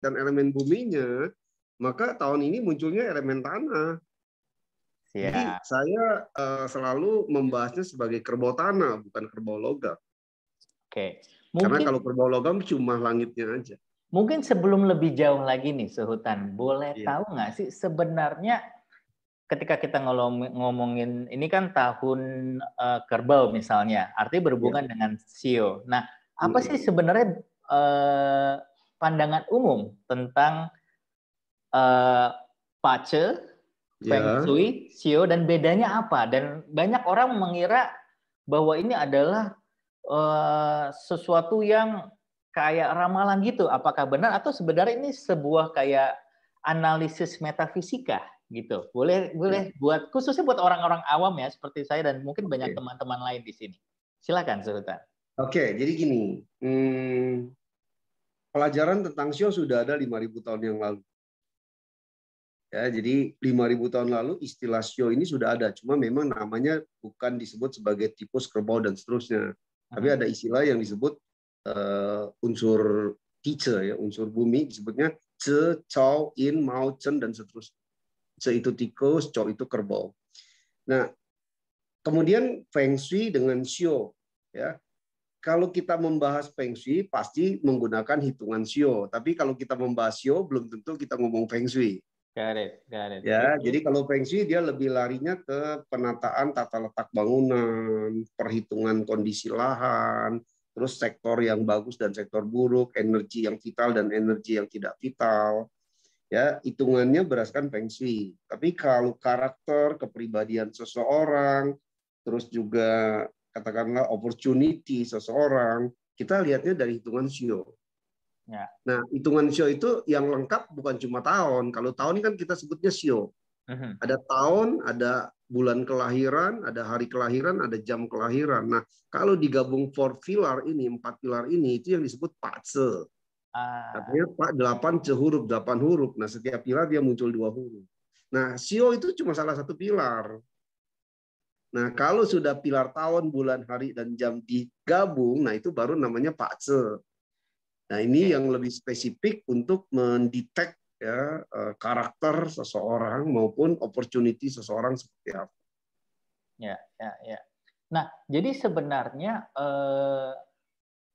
dan elemen buminya, maka tahun ini munculnya elemen tanah. Yeah. Jadi saya uh, selalu membahasnya sebagai kerbau tanah, bukan kerbau logam. Oke. Mungkin, Karena kalau kerbau logam cuma langitnya aja. Mungkin sebelum lebih jauh lagi nih, Sehutan, boleh yeah. tahu nggak sih sebenarnya ketika kita ngomongin ini kan tahun uh, kerbau misalnya, artinya berhubungan yeah. dengan sio. Nah, apa sih sebenarnya uh, pandangan umum tentang uh, pace, feng ya. shui, sio dan bedanya apa? Dan banyak orang mengira bahwa ini adalah uh, sesuatu yang kayak ramalan gitu. Apakah benar atau sebenarnya ini sebuah kayak analisis metafisika gitu. Boleh boleh ya. buat khususnya buat orang-orang awam ya seperti saya dan mungkin banyak teman-teman lain di sini. Silakan Sultan. Oke, jadi gini. Hmm, pelajaran tentang Sio sudah ada 5.000 tahun yang lalu. Ya, jadi 5.000 tahun lalu istilah Sio ini sudah ada, cuma memang namanya bukan disebut sebagai tikus, kerbau dan seterusnya. Tapi ada hmm. istilah yang disebut uh, unsur teacher ya, unsur bumi disebutnya ce, cow, in, mau, chen, dan seterusnya. Ce itu tikus, cow itu kerbau. Nah, kemudian feng shui dengan Sio ya kalau kita membahas Feng Shui pasti menggunakan hitungan sio. Tapi kalau kita membahas sio belum tentu kita ngomong Feng Shui. Got it, got it. Ya, jadi kalau Feng Shui dia lebih larinya ke penataan tata letak bangunan, perhitungan kondisi lahan, terus sektor yang bagus dan sektor buruk, energi yang vital dan energi yang tidak vital. Ya, hitungannya berdasarkan Feng Shui. Tapi kalau karakter, kepribadian seseorang, terus juga katakanlah opportunity seseorang, kita lihatnya dari hitungan sio. Ya. Nah, hitungan sio itu yang lengkap bukan cuma tahun. Kalau tahun kan kita sebutnya sio. Uh-huh. Ada tahun, ada bulan kelahiran, ada hari kelahiran, ada jam kelahiran. Nah, kalau digabung four pilar ini, empat pilar ini, itu yang disebut patse. Uh. Artinya pak delapan huruf, delapan huruf. Nah, setiap pilar dia muncul dua huruf. Nah, sio itu cuma salah satu pilar. Nah, kalau sudah pilar tahun, bulan, hari, dan jam digabung, nah itu baru namanya fase. Nah, ini yang lebih spesifik untuk mendetek ya eh, karakter seseorang maupun opportunity seseorang seperti apa. Ya, ya, ya. Nah, jadi sebenarnya eh,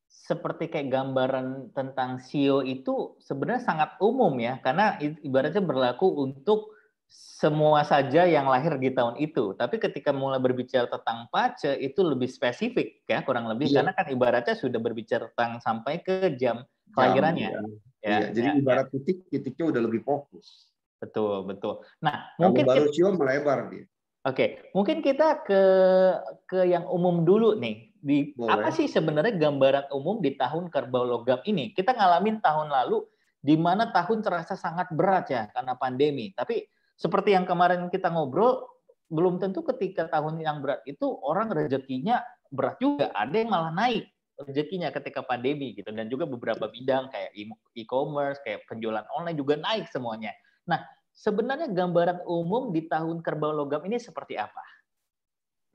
seperti kayak gambaran tentang CEO itu sebenarnya sangat umum ya, karena ibaratnya berlaku untuk semua saja yang lahir di tahun itu. Tapi ketika mulai berbicara tentang pace itu lebih spesifik ya kurang lebih yeah. karena kan ibaratnya sudah berbicara tentang sampai ke jam, iya. kelahirannya. Ya, iya, ya, jadi ya, ibarat titik titiknya udah lebih fokus. Betul betul. Nah Kamu mungkin baru kita, melebar dia. Oke, okay. mungkin kita ke ke yang umum dulu nih. Di, apa sih sebenarnya gambaran umum di tahun kerbau logam ini? Kita ngalamin tahun lalu di mana tahun terasa sangat berat ya karena pandemi. Tapi seperti yang kemarin kita ngobrol, belum tentu ketika tahun yang berat itu orang rezekinya berat juga. Ada yang malah naik rezekinya ketika pandemi gitu dan juga beberapa bidang kayak e-, e-commerce, kayak penjualan online juga naik semuanya. Nah, sebenarnya gambaran umum di tahun kerbau logam ini seperti apa?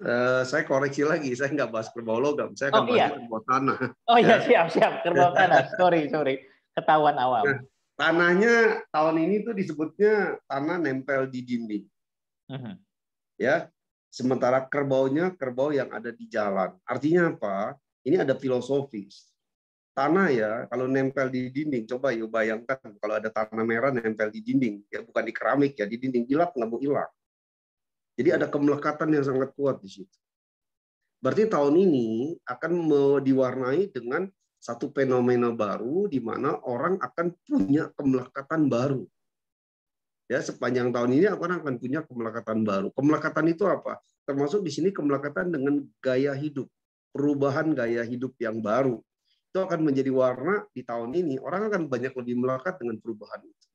Uh, saya koreksi lagi, saya nggak bahas kerbau logam, saya akan oh, iya. bahas iya. kerbau tanah. Oh iya, ya. siap siap kerbau tanah. Sorry sorry, ketahuan awam. Nah, Tanahnya tahun ini tuh disebutnya tanah nempel di dinding. Uh-huh. Ya, sementara kerbaunya kerbau yang ada di jalan. Artinya apa? Ini ada filosofis. Tanah ya, kalau nempel di dinding, coba yuk bayangkan kalau ada tanah merah nempel di dinding, ya bukan di keramik ya, di dinding hilang nggak mau hilang. Jadi ada kemelekatan yang sangat kuat di situ. Berarti tahun ini akan diwarnai dengan satu fenomena baru di mana orang akan punya kemelekatan baru. Ya, sepanjang tahun ini orang akan punya kemelekatan baru. Kemelekatan itu apa? Termasuk di sini kemelekatan dengan gaya hidup, perubahan gaya hidup yang baru. Itu akan menjadi warna di tahun ini. Orang akan banyak lebih melekat dengan perubahan itu.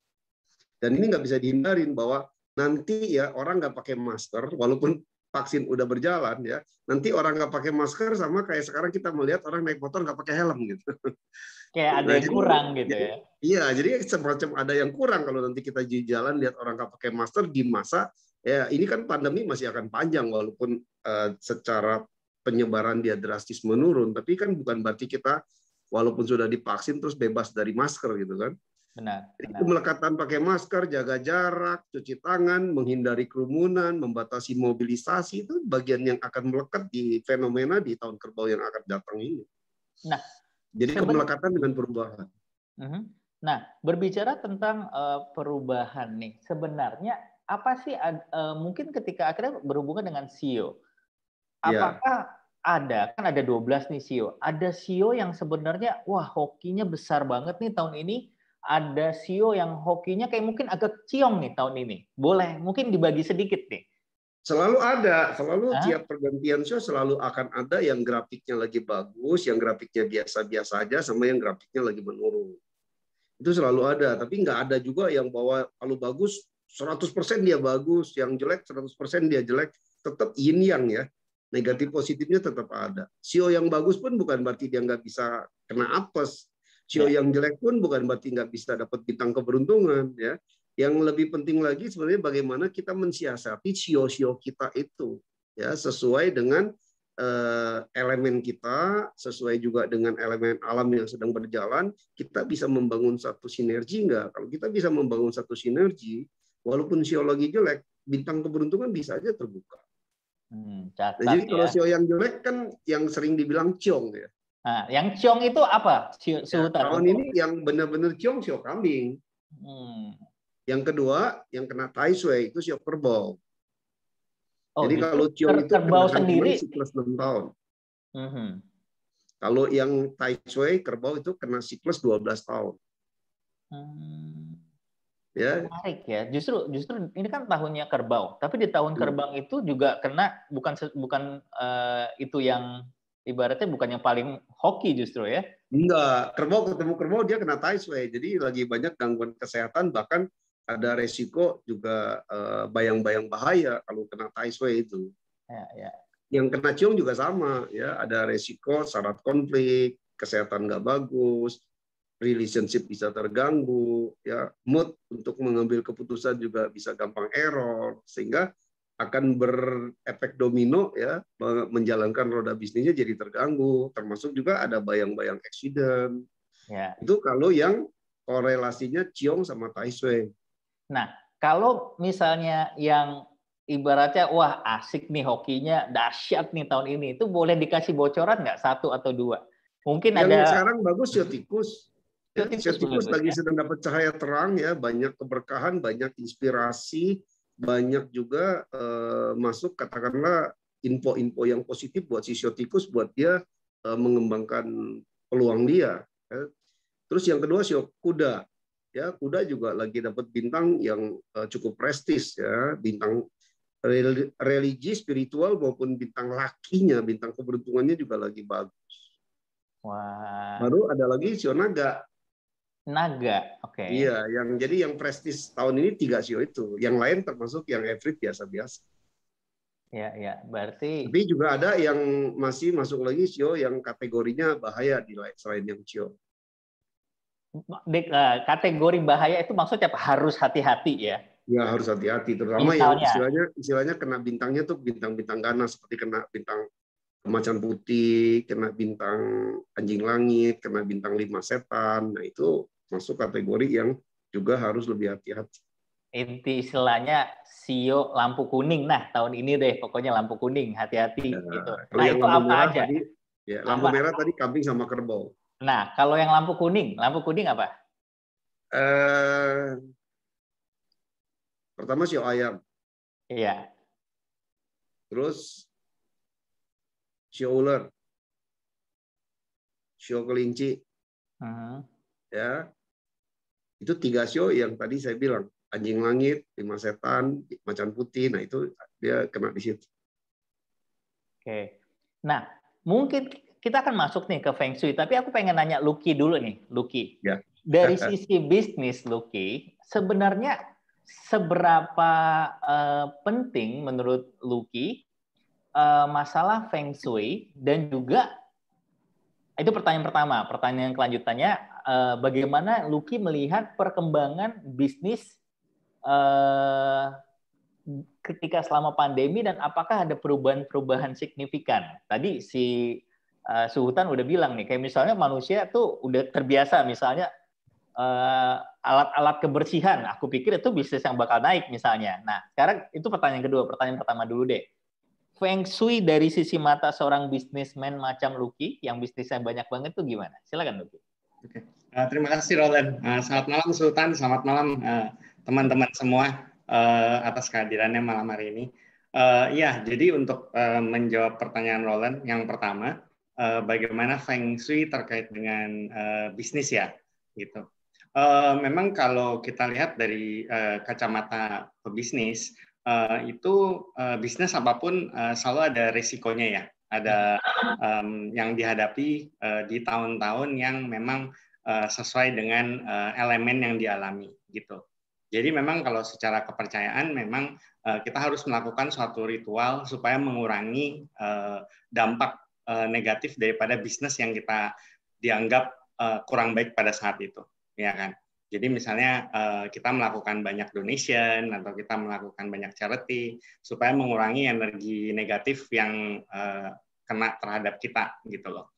Dan ini nggak bisa dihindarin bahwa nanti ya orang nggak pakai masker, walaupun vaksin udah berjalan ya nanti orang nggak pakai masker sama kayak sekarang kita melihat orang naik motor nggak pakai helm gitu kayak ada yang nah, kurang gitu ya iya jadi semacam ada yang kurang kalau nanti kita di jalan lihat orang nggak pakai masker di masa ya ini kan pandemi masih akan panjang walaupun uh, secara penyebaran dia drastis menurun tapi kan bukan berarti kita walaupun sudah divaksin terus bebas dari masker gitu kan Benar. Jadi Melekatan pakai masker, jaga jarak, cuci tangan, menghindari kerumunan, membatasi mobilisasi itu bagian yang akan melekat di fenomena di tahun kerbau yang akan datang ini. Nah, jadi kemelekatan dengan perubahan. Mhm. Nah, berbicara tentang eh, perubahan nih, sebenarnya apa sih eh, mungkin ketika akhirnya berhubungan dengan CEO. Iya. apakah ya ada kan ada 12 nih CEO Ada CEO yang sebenarnya wah hokinya besar banget nih tahun ini ada CEO yang hokinya kayak mungkin agak ciong nih tahun ini. Boleh, mungkin dibagi sedikit nih. Selalu ada, selalu Hah? tiap pergantian show e selalu akan ada yang grafiknya lagi bagus, yang grafiknya biasa-biasa aja, sama yang grafiknya lagi menurun. Itu selalu ada, tapi nggak ada juga yang bawa kalau bagus 100% dia bagus, yang jelek 100% dia jelek. Tetap yin yang ya. Negatif positifnya tetap ada. CEO yang bagus pun bukan berarti dia nggak bisa kena apes Sio ya. yang jelek pun bukan berarti nggak bisa dapat bintang keberuntungan ya. Yang lebih penting lagi sebenarnya bagaimana kita mensiasati sio-sio kita itu ya sesuai dengan eh, elemen kita, sesuai juga dengan elemen alam yang sedang berjalan, kita bisa membangun satu sinergi enggak? Kalau kita bisa membangun satu sinergi, walaupun siologi jelek, bintang keberuntungan bisa aja terbuka. Hmm, catat, Jadi kalau ya. sio yang jelek kan yang sering dibilang ciong ya. Nah, yang ciong itu apa? Ya, suhu ya, tahun ini yang benar-benar ciong siok kambing. Hmm. Yang kedua, yang kena tai sui itu siok kerbau. Oh, Jadi gitu. kalau ciong itu kerbau sendiri siklus enam tahun. -hmm. Kalau yang tai sui kerbau itu kena siklus belas tahun. Hmm. Ya. Menarik ya. Justru justru ini kan tahunnya kerbau, tapi di tahun hmm. kerbau itu juga kena bukan bukan uh, itu yang ibaratnya bukan yang paling hoki justru ya? Enggak, kerbau ketemu kerbau dia kena taiswe, jadi lagi banyak gangguan kesehatan bahkan ada resiko juga eh, bayang-bayang bahaya kalau kena taiswe itu. Ya, ya. Yang kena cium juga sama ya, ada resiko syarat konflik, kesehatan nggak bagus, relationship bisa terganggu, ya mood untuk mengambil keputusan juga bisa gampang error, sehingga akan berefek domino ya menjalankan roda bisnisnya jadi terganggu termasuk juga ada bayang-bayang eksiden ya. itu kalau yang korelasinya ciong sama tai sui nah kalau misalnya yang ibaratnya wah asik nih hokinya dahsyat nih tahun ini itu boleh dikasih bocoran nggak satu atau dua mungkin yang ada sekarang bagus ya tikus tikus bagi sedang dapat cahaya terang ya, banyak keberkahan, banyak inspirasi, banyak juga uh, masuk katakanlah info-info yang positif buat si siotikus buat dia uh, mengembangkan peluang dia. Ya. Terus yang kedua siok kuda. Ya, kuda juga lagi dapat bintang yang uh, cukup prestis ya, bintang religi, spiritual maupun bintang lakinya, bintang keberuntungannya juga lagi bagus. Wah. Baru ada lagi Sionaga. Naga, oke. Okay. Iya, yang jadi yang prestis tahun ini tiga sio itu, yang lain termasuk yang every biasa-biasa. Ya, ya, berarti. Tapi juga ada yang masih masuk lagi sio yang kategorinya bahaya di selain yang sio. Eh, kategori bahaya itu maksudnya apa? Harus hati-hati ya. Ya harus hati-hati, terutama ya yang istilahnya istilahnya kena bintangnya tuh bintang-bintang ganas seperti kena bintang macan putih, kena bintang anjing langit, kena bintang lima setan. Nah itu masuk kategori yang juga harus lebih hati-hati. Inti istilahnya sio lampu kuning. Nah, tahun ini deh pokoknya lampu kuning, hati-hati nah, gitu. Kalau nah, yang itu lampu merah aja? Tadi, ya, lampu merah tadi kambing sama kerbau. Nah, kalau yang lampu kuning, lampu kuning apa? Eh Pertama sio ayam. Iya. Terus sio ular. Sio kelinci. Uh hmm. -huh. Ya. Itu tiga show yang tadi saya bilang, Anjing Langit, Lima Setan, Macan Putih, nah itu dia kena di situ. Oke. Nah, mungkin kita akan masuk nih ke Feng Shui, tapi aku pengen nanya Lucky dulu nih, Lucky. Ya. Dari sisi bisnis Lucky, sebenarnya seberapa uh, penting menurut Lucky uh, masalah Feng Shui dan juga itu pertanyaan pertama. Pertanyaan kelanjutannya uh, bagaimana Lucky melihat perkembangan bisnis uh, ketika selama pandemi dan apakah ada perubahan-perubahan signifikan? Tadi si uh, Suhutan udah bilang nih, kayak misalnya manusia tuh udah terbiasa misalnya alat alat-alat kebersihan. Aku pikir itu bisnis yang bakal naik misalnya. Nah, sekarang itu pertanyaan kedua, pertanyaan pertama dulu deh. Feng Shui dari sisi mata seorang bisnismen macam Lucky yang bisnisnya banyak banget tuh gimana? Silakan Lucky. Okay. Uh, eh, terima kasih Roland. Uh, selamat malam Sultan, selamat malam eh, teman-teman uh, semua uh, atas kehadirannya malam hari ini. Uh, ya, jadi untuk uh, menjawab pertanyaan Roland yang pertama, uh, bagaimana Feng Shui terkait dengan uh, bisnis ya, gitu. Uh, memang kalau kita lihat dari uh, kacamata pebisnis, uh, itu uh, bisnis apapun uh, selalu ada risikonya ya ada um, yang dihadapi uh, di tahun-tahun yang memang uh, sesuai dengan uh, elemen yang dialami gitu. Jadi memang kalau secara kepercayaan memang uh, kita harus melakukan suatu ritual supaya mengurangi uh, dampak uh, negatif daripada bisnis yang kita dianggap uh, kurang baik pada saat itu, ya kan? Jadi misalnya eh, kita melakukan banyak donation atau kita melakukan banyak charity supaya mengurangi energi negatif yang eh, kena terhadap kita gitu loh.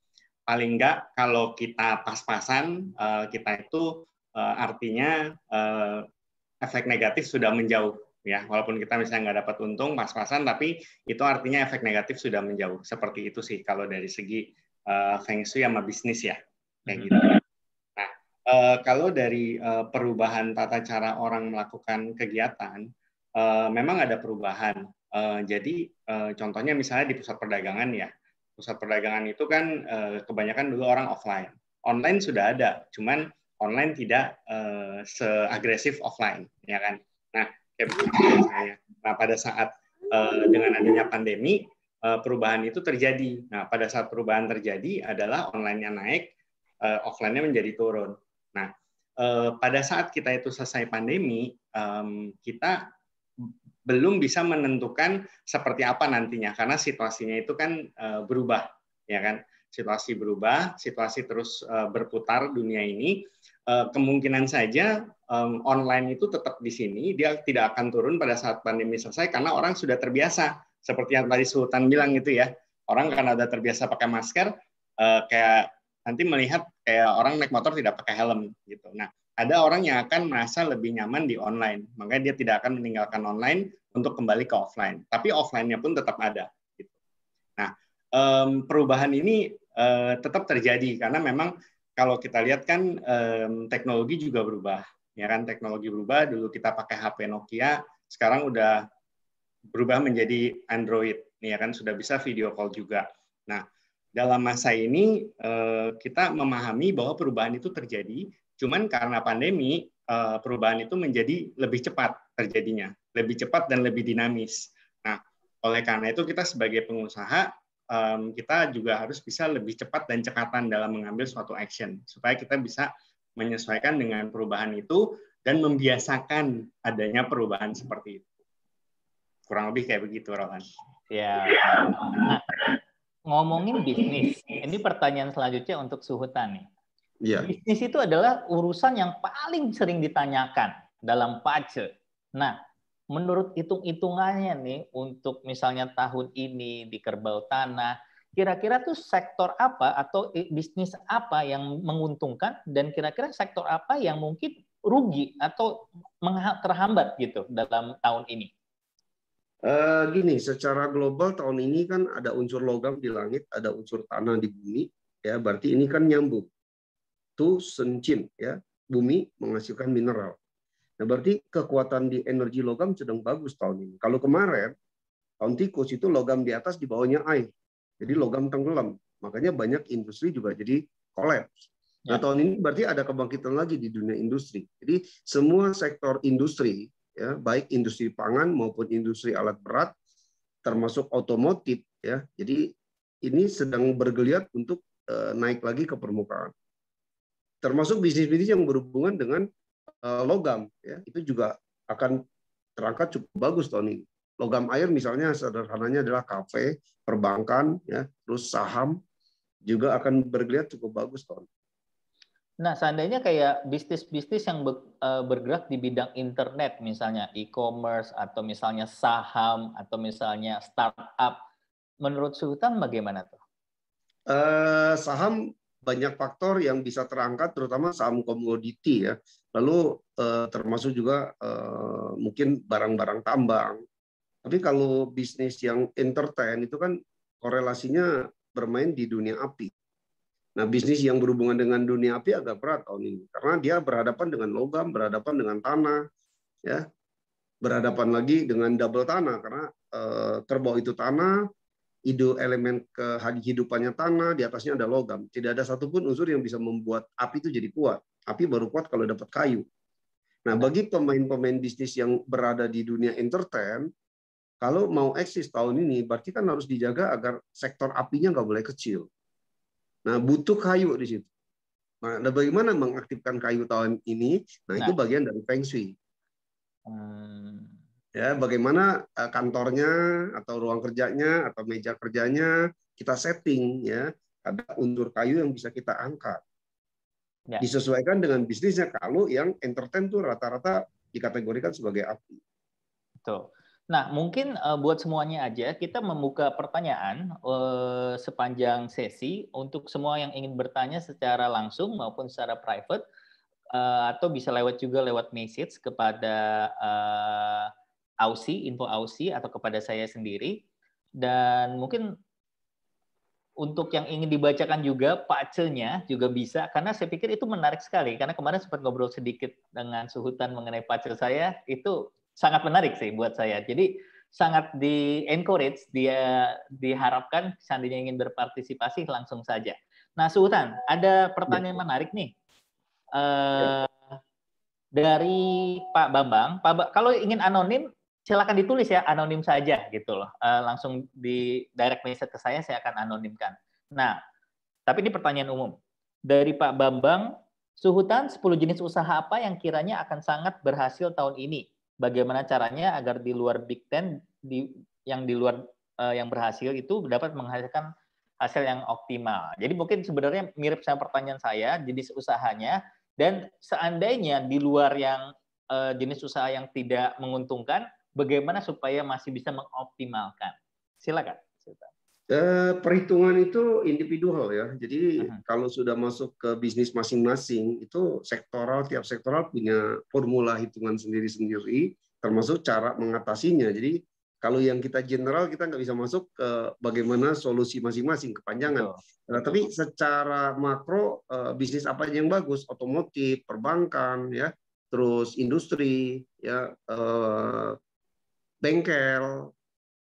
Paling enggak kalau kita pas-pasan eh, kita itu artinya efek negatif sudah menjauh ya. Walaupun kita misalnya nggak dapat untung pas-pasan tapi itu artinya efek negatif sudah menjauh. Seperti itu sih kalau dari segi feng shui sama bisnis ya. Kayak gitu. Eh, kalau dari uh, perubahan tata cara orang melakukan kegiatan, uh, memang ada perubahan. Uh, jadi uh, contohnya misalnya di pusat perdagangan ya, pusat perdagangan itu kan uh, kebanyakan dulu orang offline. Online sudah ada, cuman online tidak uh, seagresif offline, ya kan? Nah, misalnya, nah pada saat uh, dengan adanya pandemi uh, perubahan itu terjadi. Nah, pada saat perubahan terjadi adalah online-nya naik, uh, offline-nya menjadi turun. Nah, eh, pada saat kita itu selesai pandemi, eh, kita belum bisa menentukan seperti apa nantinya karena situasinya itu kan eh, berubah, ya kan? Situasi berubah, situasi terus eh, berputar dunia ini. Eh, kemungkinan saja eh, online itu tetap di sini, dia tidak akan turun pada saat pandemi selesai karena orang sudah terbiasa. Seperti yang tadi Sultan bilang itu ya, orang karena sudah terbiasa pakai masker, eh, kayak nanti melihat kayak orang naik motor tidak pakai helm gitu. Nah, ada orang yang akan merasa lebih nyaman di online, makanya dia tidak akan meninggalkan online untuk kembali ke offline. Tapi offline-nya pun tetap ada. Gitu. Nah, um, perubahan ini uh, tetap terjadi karena memang kalau kita lihat kan um, teknologi juga berubah, ya kan teknologi berubah. Dulu kita pakai HP Nokia, sekarang udah berubah menjadi Android, ya kan sudah bisa video call juga. Nah, dalam masa ini eh, kita memahami bahwa perubahan itu terjadi, cuman karena pandemi eh, perubahan itu menjadi lebih cepat terjadinya, lebih cepat dan lebih dinamis. Nah, oleh karena itu kita sebagai pengusaha kita juga harus bisa lebih cepat dan cekatan dalam mengambil suatu action supaya kita bisa menyesuaikan dengan perubahan itu dan membiasakan adanya perubahan seperti itu. Kurang lebih kayak begitu, Roland. Ya. Nah, ngomongin iya. bisnis. Ini pertanyaan selanjutnya untuk suhu nih. Ya. Bisnis itu adalah urusan yang paling sering ditanyakan dalam pace. Nah, menurut hitung-hitungannya nih untuk misalnya tahun ini di kerbau tanah, kira-kira tuh sektor apa atau bisnis apa yang menguntungkan dan kira-kira sektor apa yang mungkin rugi atau terhambat gitu dalam tahun ini? Eh, gini, secara global tahun ini kan ada unsur logam di langit, ada unsur tanah di bumi, ya berarti ini kan nyambung. tuh sencin, ya bumi menghasilkan mineral. Nah berarti kekuatan di energi logam sedang bagus tahun ini. Kalau kemarin tahun tikus itu logam di atas di bawahnya air, jadi logam tenggelam. Makanya banyak industri juga jadi kolaps. Nah ya. tahun ini berarti ada kebangkitan lagi di dunia industri. Jadi semua sektor industri ya, baik industri pangan maupun industri alat berat, termasuk otomotif. Ya. Jadi ini sedang bergeliat untuk uh, naik lagi ke permukaan. Termasuk bisnis-bisnis yang berhubungan dengan uh, logam, ya. itu juga akan terangkat cukup bagus tahun ini. Logam air misalnya sederhananya adalah kafe, perbankan, ya, terus saham juga akan bergeliat cukup bagus tahun ini. Nah, seandainya kayak bisnis-bisnis yang eh, bergerak di bidang internet, misalnya e-commerce, atau misalnya saham, atau misalnya startup, menurut Sultan bagaimana tuh? Eh, saham banyak faktor yang bisa terangkat, terutama saham komoditi ya. Lalu eh, termasuk juga eh, mungkin barang-barang tambang. Tapi kalau bisnis yang entertain itu kan korelasinya bermain di dunia api. Nah, bisnis yang berhubungan dengan dunia api agak berat tahun ini karena dia berhadapan dengan logam, berhadapan dengan tanah, ya. Berhadapan lagi dengan double tanah karena eh, kerbau itu tanah, ide elemen kehidupannya tanah, di atasnya ada logam. Tidak ada satupun unsur yang bisa membuat api itu jadi kuat. Api baru kuat kalau dapat kayu. Nah, bagi pemain-pemain bisnis yang berada di dunia entertain, kalau mau eksis tahun ini, berarti kan harus dijaga agar sektor apinya nggak boleh kecil. Nah, butuh kayu di situ. Nah, bagaimana mengaktifkan kayu tahun ini? Nah, nah. itu bagian dari feng shui. Hmm. Ya, bagaimana eh, kantornya atau ruang kerjanya atau meja kerjanya kita setting ya, ada unsur kayu yang bisa kita angkat. Ya. Disesuaikan dengan bisnisnya kalau yang entertain tuh rata-rata dikategorikan sebagai api. Betul. Nah, mungkin eh, buat semuanya aja kita membuka pertanyaan eh, sepanjang sesi untuk semua yang ingin bertanya secara langsung maupun secara private eh, atau bisa lewat juga lewat message kepada uh, Ausi, info Ausi atau kepada saya sendiri. Dan mungkin untuk yang ingin dibacakan juga pacenya juga bisa karena saya pikir itu menarik sekali karena kemarin sempat ngobrol sedikit dengan Suhutan mengenai pace saya itu sangat menarik sih buat saya. Jadi sangat di encourage dia diharapkan sandinya ingin berpartisipasi langsung saja. Nah, Sultan, ada pertanyaan ya. menarik nih. Uh, ya. Eh, dari Pak Bambang, Pak ba kalau ingin anonim silakan ditulis ya anonim saja gitu loh. Uh, langsung di direct message ke saya saya akan anonimkan. Nah, tapi ini pertanyaan umum. Dari Pak Bambang, Suhutan 10 jenis usaha apa yang kiranya akan sangat berhasil tahun ini? bagaimana caranya agar di luar Big Ten di yang di luar uh, yang berhasil itu dapat menghasilkan hasil yang optimal. Jadi mungkin sebenarnya mirip sama pertanyaan saya jenis usahanya dan seandainya di luar yang uh, jenis usaha yang tidak menguntungkan, bagaimana supaya masih bisa mengoptimalkan? Silakan. Eh, perhitungan itu individual ya. Jadi uh kalau sudah masuk ke bisnis masing-masing itu sektoral tiap sektoral punya formula hitungan sendiri-sendiri, termasuk cara mengatasinya. Jadi kalau yang kita general kita nggak bisa masuk ke bagaimana solusi masing-masing kepanjangan. Oh. Nah, tapi secara makro eh, bisnis apa yang bagus? Otomotif, perbankan, ya, terus industri, ya, eh, bengkel,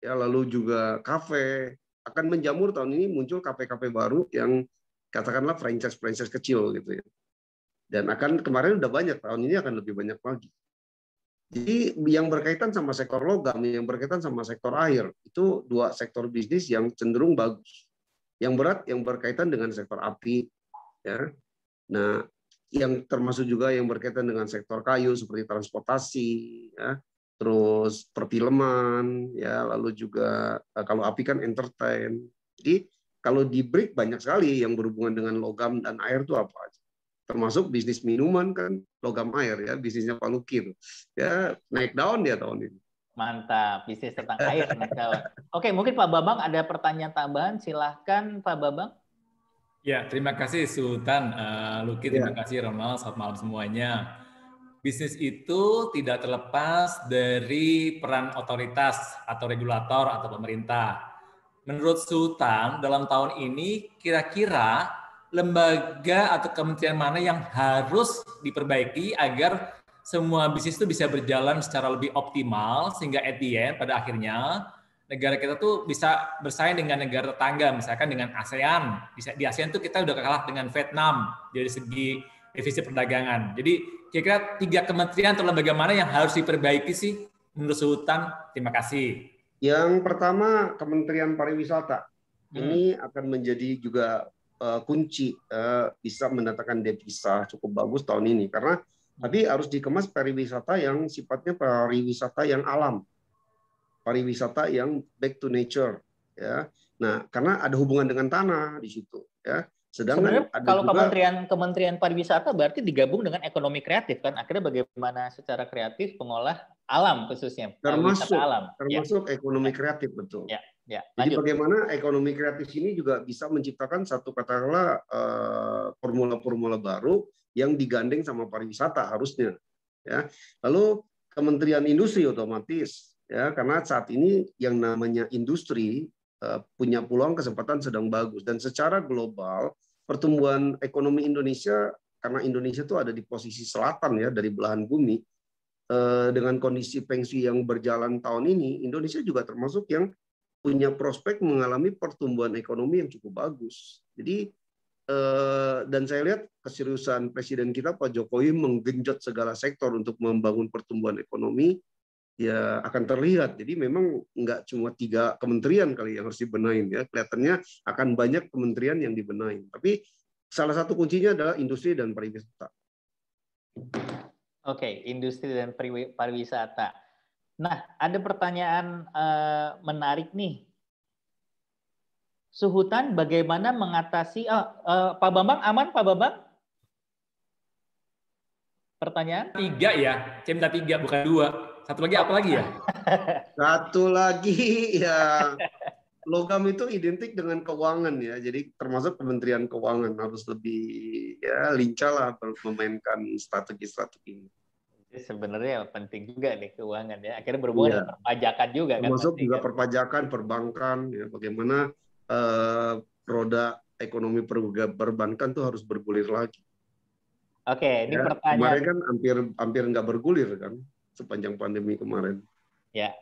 ya lalu juga kafe, akan menjamur tahun ini muncul kpkp baru yang katakanlah franchise-franchise kecil gitu ya. Dan akan kemarin udah banyak, tahun ini akan lebih banyak lagi. Jadi yang berkaitan sama sektor logam, yang berkaitan sama sektor air, itu dua sektor bisnis yang cenderung bagus. Yang berat yang berkaitan dengan sektor api, ya. Nah, yang termasuk juga yang berkaitan dengan sektor kayu seperti transportasi, ya terus perfilman, ya lalu juga eh, kalau api kan entertain. Jadi kalau di break banyak sekali yang berhubungan dengan logam dan air itu apa Termasuk bisnis minuman kan logam air ya, bisnisnya Pak Lukir. Ya naik down dia tahun ini. Mantap, bisnis tentang air naik down Oke, mungkin Pak Babang ada pertanyaan tambahan, silahkan Pak Babang. Ya, terima kasih Sultan, uh, Luki, terima ya. kasih Ronald, selamat malam semuanya bisnis itu tidak terlepas dari peran otoritas atau regulator atau pemerintah. Menurut Sultan, dalam tahun ini kira-kira lembaga atau kementerian mana yang harus diperbaiki agar semua bisnis itu bisa berjalan secara lebih optimal sehingga at the end pada akhirnya negara kita tuh bisa bersaing dengan negara tetangga misalkan dengan ASEAN di ASEAN tuh kita udah kalah dengan Vietnam dari segi defisit perdagangan. Jadi kira-kira tiga kementerian atau lembaga mana yang harus diperbaiki sih menurut Sultan? Terima kasih. Yang pertama Kementerian Pariwisata. Hmm. Ini akan menjadi juga uh, kunci uh, bisa mendatangkan devisa cukup bagus tahun ini karena hmm. tadi harus dikemas pariwisata yang sifatnya pariwisata yang alam. Pariwisata yang back to nature ya. Nah, karena ada hubungan dengan tanah di situ ya. Sedangkan Sebenarnya kalau juga, kementerian kementerian pariwisata berarti digabung dengan ekonomi kreatif kan akhirnya bagaimana secara kreatif pengolah alam khususnya termasuk alam ya. termasuk ya. ekonomi kreatif betul. Ya, ya. Jadi bagaimana ekonomi kreatif ini juga bisa menciptakan satu katakanlah eh, formula-formula baru yang digandeng sama pariwisata harusnya ya. Lalu Kementerian Industri otomatis ya karena saat ini yang namanya industri eh, punya peluang kesempatan sedang bagus dan secara global pertumbuhan ekonomi Indonesia karena Indonesia itu ada di posisi selatan ya dari belahan bumi eh, dengan kondisi pensi yang berjalan tahun ini Indonesia juga termasuk yang punya prospek mengalami pertumbuhan ekonomi yang cukup bagus. Jadi eh, dan saya lihat keseriusan presiden kita Pak Jokowi menggenjot segala sektor untuk membangun pertumbuhan ekonomi ya akan terlihat. Jadi memang nggak cuma tiga kementerian kali yang harus dibenahi. ya. Kelihatannya akan banyak kementerian yang dibenahi. Tapi salah satu kuncinya adalah industri dan pariwisata. Oke, industri dan pariwisata. Nah, ada pertanyaan uh, menarik nih. Suhutan bagaimana mengatasi oh, uh, Pak Bambang aman Pak Bambang? Pertanyaan? Tiga ya, saya tiga bukan dua. Satu lagi apa lagi ya? Satu lagi ya logam itu identik dengan keuangan ya. Jadi termasuk Kementerian Keuangan harus lebih ya lincah lah memainkan strategi-strategi ini. Sebenarnya penting juga nih keuangan ya. Akhirnya berhubungan ya. perpajakan juga kan termasuk kan. juga perpajakan, perbankan ya bagaimana eh, roda ekonomi perbankan tuh harus bergulir lagi. Oke, ini ya, pertanyaan. Kemarin kan hampir hampir nggak bergulir kan sepanjang pandemi kemarin. Ya,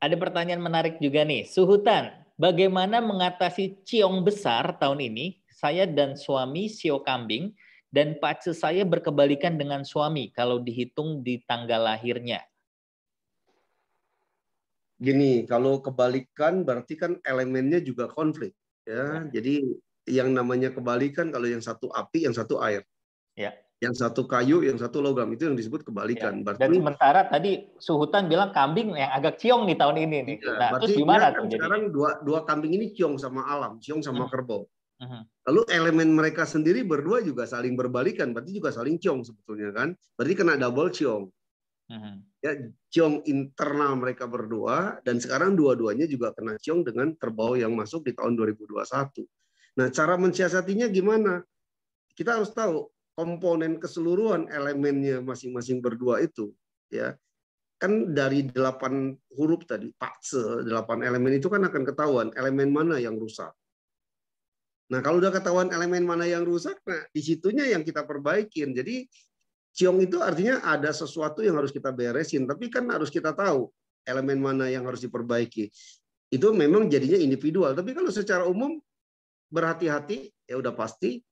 ada pertanyaan menarik juga nih. Suhutan, bagaimana mengatasi ciong besar tahun ini? Saya dan suami sio kambing dan pace saya berkebalikan dengan suami kalau dihitung di tanggal lahirnya. Gini, kalau kebalikan berarti kan elemennya juga konflik, ya. ya. Jadi yang namanya kebalikan kalau yang satu api, yang satu air. Ya yang satu kayu, yang satu logam itu yang disebut kebalikan. Ya. Berarti, Dan sementara tadi Suhutan bilang kambing yang agak ciong nih tahun ini nih. Iya, nah, berarti terus gimana kan Sekarang dua dua kambing ini ciong sama alam, ciong sama hmm. kerbau. Hmm. Lalu elemen mereka sendiri berdua juga saling berbalikan, berarti juga saling ciong sebetulnya kan. Berarti kena double ciong. Hmm. Ya, ciong internal mereka berdua dan sekarang dua-duanya juga kena ciong dengan kerbau yang masuk di tahun 2021. Nah, cara mensiasatinya gimana? Kita harus tahu komponen keseluruhan elemennya masing-masing berdua itu ya kan dari delapan huruf tadi pakse delapan elemen itu kan akan ketahuan elemen mana yang rusak nah kalau udah ketahuan elemen mana yang rusak nah disitunya yang kita perbaikin jadi ciong itu artinya ada sesuatu yang harus kita beresin tapi kan harus kita tahu elemen mana yang harus diperbaiki itu memang jadinya individual tapi kalau secara umum berhati-hati ya udah pasti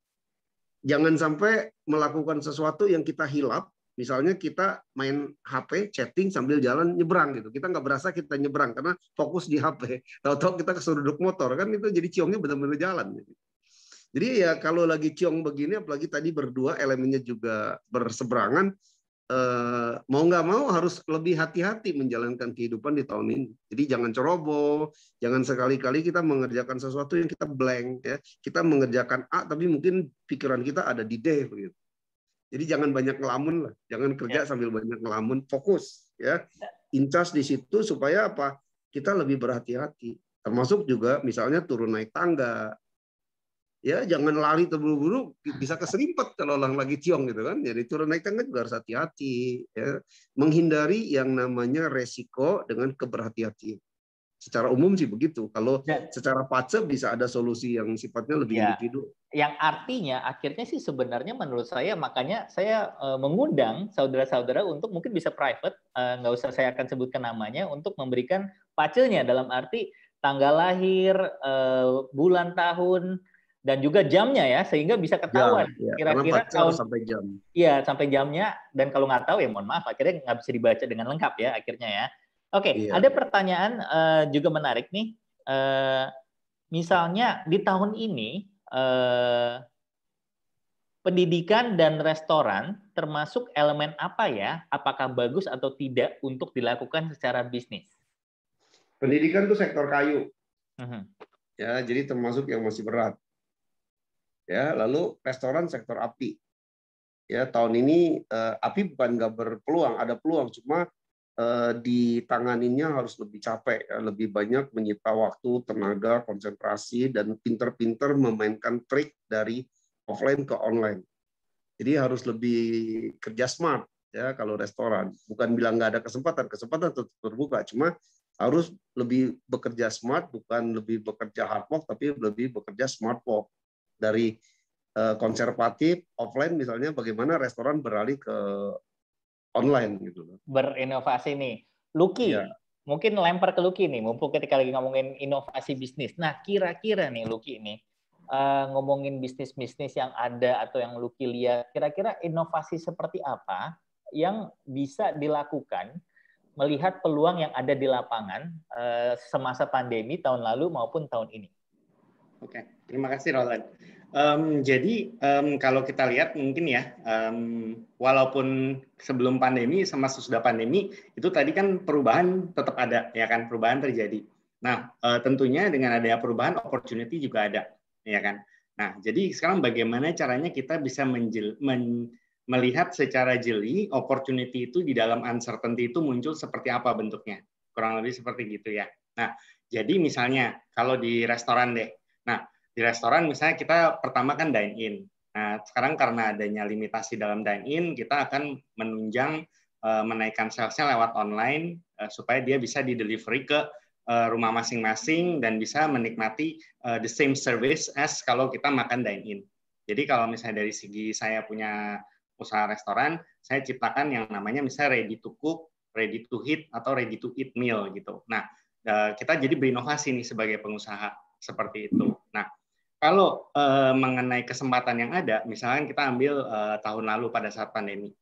jangan sampai melakukan sesuatu yang kita hilap. Misalnya kita main HP, chatting sambil jalan nyebrang gitu. Kita nggak berasa kita nyebrang karena fokus di HP. Tahu-tahu kita keseruduk motor kan itu jadi ciongnya benar-benar jalan. Jadi ya kalau lagi ciong begini, apalagi tadi berdua elemennya juga berseberangan, Eh, mau nggak mau harus lebih hati-hati menjalankan kehidupan di tahun ini. Jadi jangan ceroboh, jangan sekali-kali kita mengerjakan sesuatu yang kita blank ya. Kita mengerjakan A tapi mungkin pikiran kita ada di D gitu. Jadi jangan banyak ngelamun lah, jangan kerja ya. sambil banyak ngelamun, fokus ya. Incas di situ supaya apa? Kita lebih berhati-hati. Termasuk juga misalnya turun naik tangga, ya jangan lari terburu-buru bisa keserimpet kalau orang lagi ciong gitu kan jadi turun naik tangga juga harus hati-hati ya. menghindari yang namanya resiko dengan keberhati-hatian secara umum sih begitu kalau Dan, ya. secara pace bisa ada solusi yang sifatnya lebih ya, individu yang artinya akhirnya sih sebenarnya menurut saya makanya saya e, mengundang saudara-saudara untuk mungkin bisa private uh, nggak usah saya akan sebutkan namanya untuk memberikan pacenya dalam arti tanggal lahir uh, bulan tahun dan juga jamnya ya sehingga bisa ketahuan iya. kira-kira ya, ya. sampai jam. Iya, sampai jamnya dan kalau nggak tahu ya mohon maaf akhirnya nggak bisa dibaca dengan lengkap ya akhirnya ya. Oke, okay, ya. ada pertanyaan uh, juga menarik nih. Uh, misalnya di tahun ini uh, pendidikan dan restoran termasuk elemen apa ya? Apakah bagus atau tidak untuk dilakukan secara bisnis? Pendidikan itu sektor kayu. Uh mhm. -huh. Ya, jadi termasuk yang masih berat ya lalu restoran sektor api ya tahun ini eh, api bukan nggak berpeluang ada peluang cuma eh, ditanganinya harus lebih capek ya. lebih banyak menyita waktu tenaga konsentrasi dan pinter-pinter memainkan trik dari offline ke online jadi harus lebih kerja smart ya kalau restoran bukan bilang nggak ada kesempatan kesempatan tetap terbuka cuma harus lebih bekerja smart bukan lebih bekerja hard work tapi lebih bekerja smart work dari eh, konservatif offline misalnya bagaimana restoran beralih ke online gitu berinovasi nih Lucky ya. mungkin lempar ke Lucky nih mumpung ketika lagi ngomongin inovasi bisnis nah kira-kira nih Lucky ini eh, ngomongin bisnis-bisnis yang ada atau yang Lucky lihat kira-kira inovasi seperti apa yang bisa dilakukan melihat peluang yang ada di lapangan eh, semasa pandemi tahun lalu maupun tahun ini Oke, okay. terima kasih Roland. Um, jadi um, kalau kita lihat mungkin ya, um, walaupun sebelum pandemi sama sesudah pandemi itu tadi kan perubahan tetap ada ya kan perubahan terjadi. Nah uh, tentunya dengan adanya perubahan opportunity juga ada ya kan. Nah jadi sekarang bagaimana caranya kita bisa men, melihat secara jeli opportunity itu di dalam uncertainty itu muncul seperti apa bentuknya kurang lebih seperti gitu ya. Nah jadi misalnya kalau di restoran deh Nah, di restoran misalnya kita pertama kan dine in. Nah, sekarang karena adanya limitasi dalam dine in, kita akan menunjang eh, menaikkan salesnya lewat online eh, supaya dia bisa di delivery ke eh, rumah masing-masing dan bisa menikmati the same service as kalau kita makan dine in. Jadi kalau misalnya dari segi saya punya usaha restoran, saya ciptakan yang namanya misalnya ready to cook, ready to heat atau ready to eat meal gitu. Nah, kita jadi berinovasi nih sebagai pengusaha seperti itu. Nah, kalau e, mengenai kesempatan yang ada, misalnya kita ambil e, tahun lalu pada saat pandemi.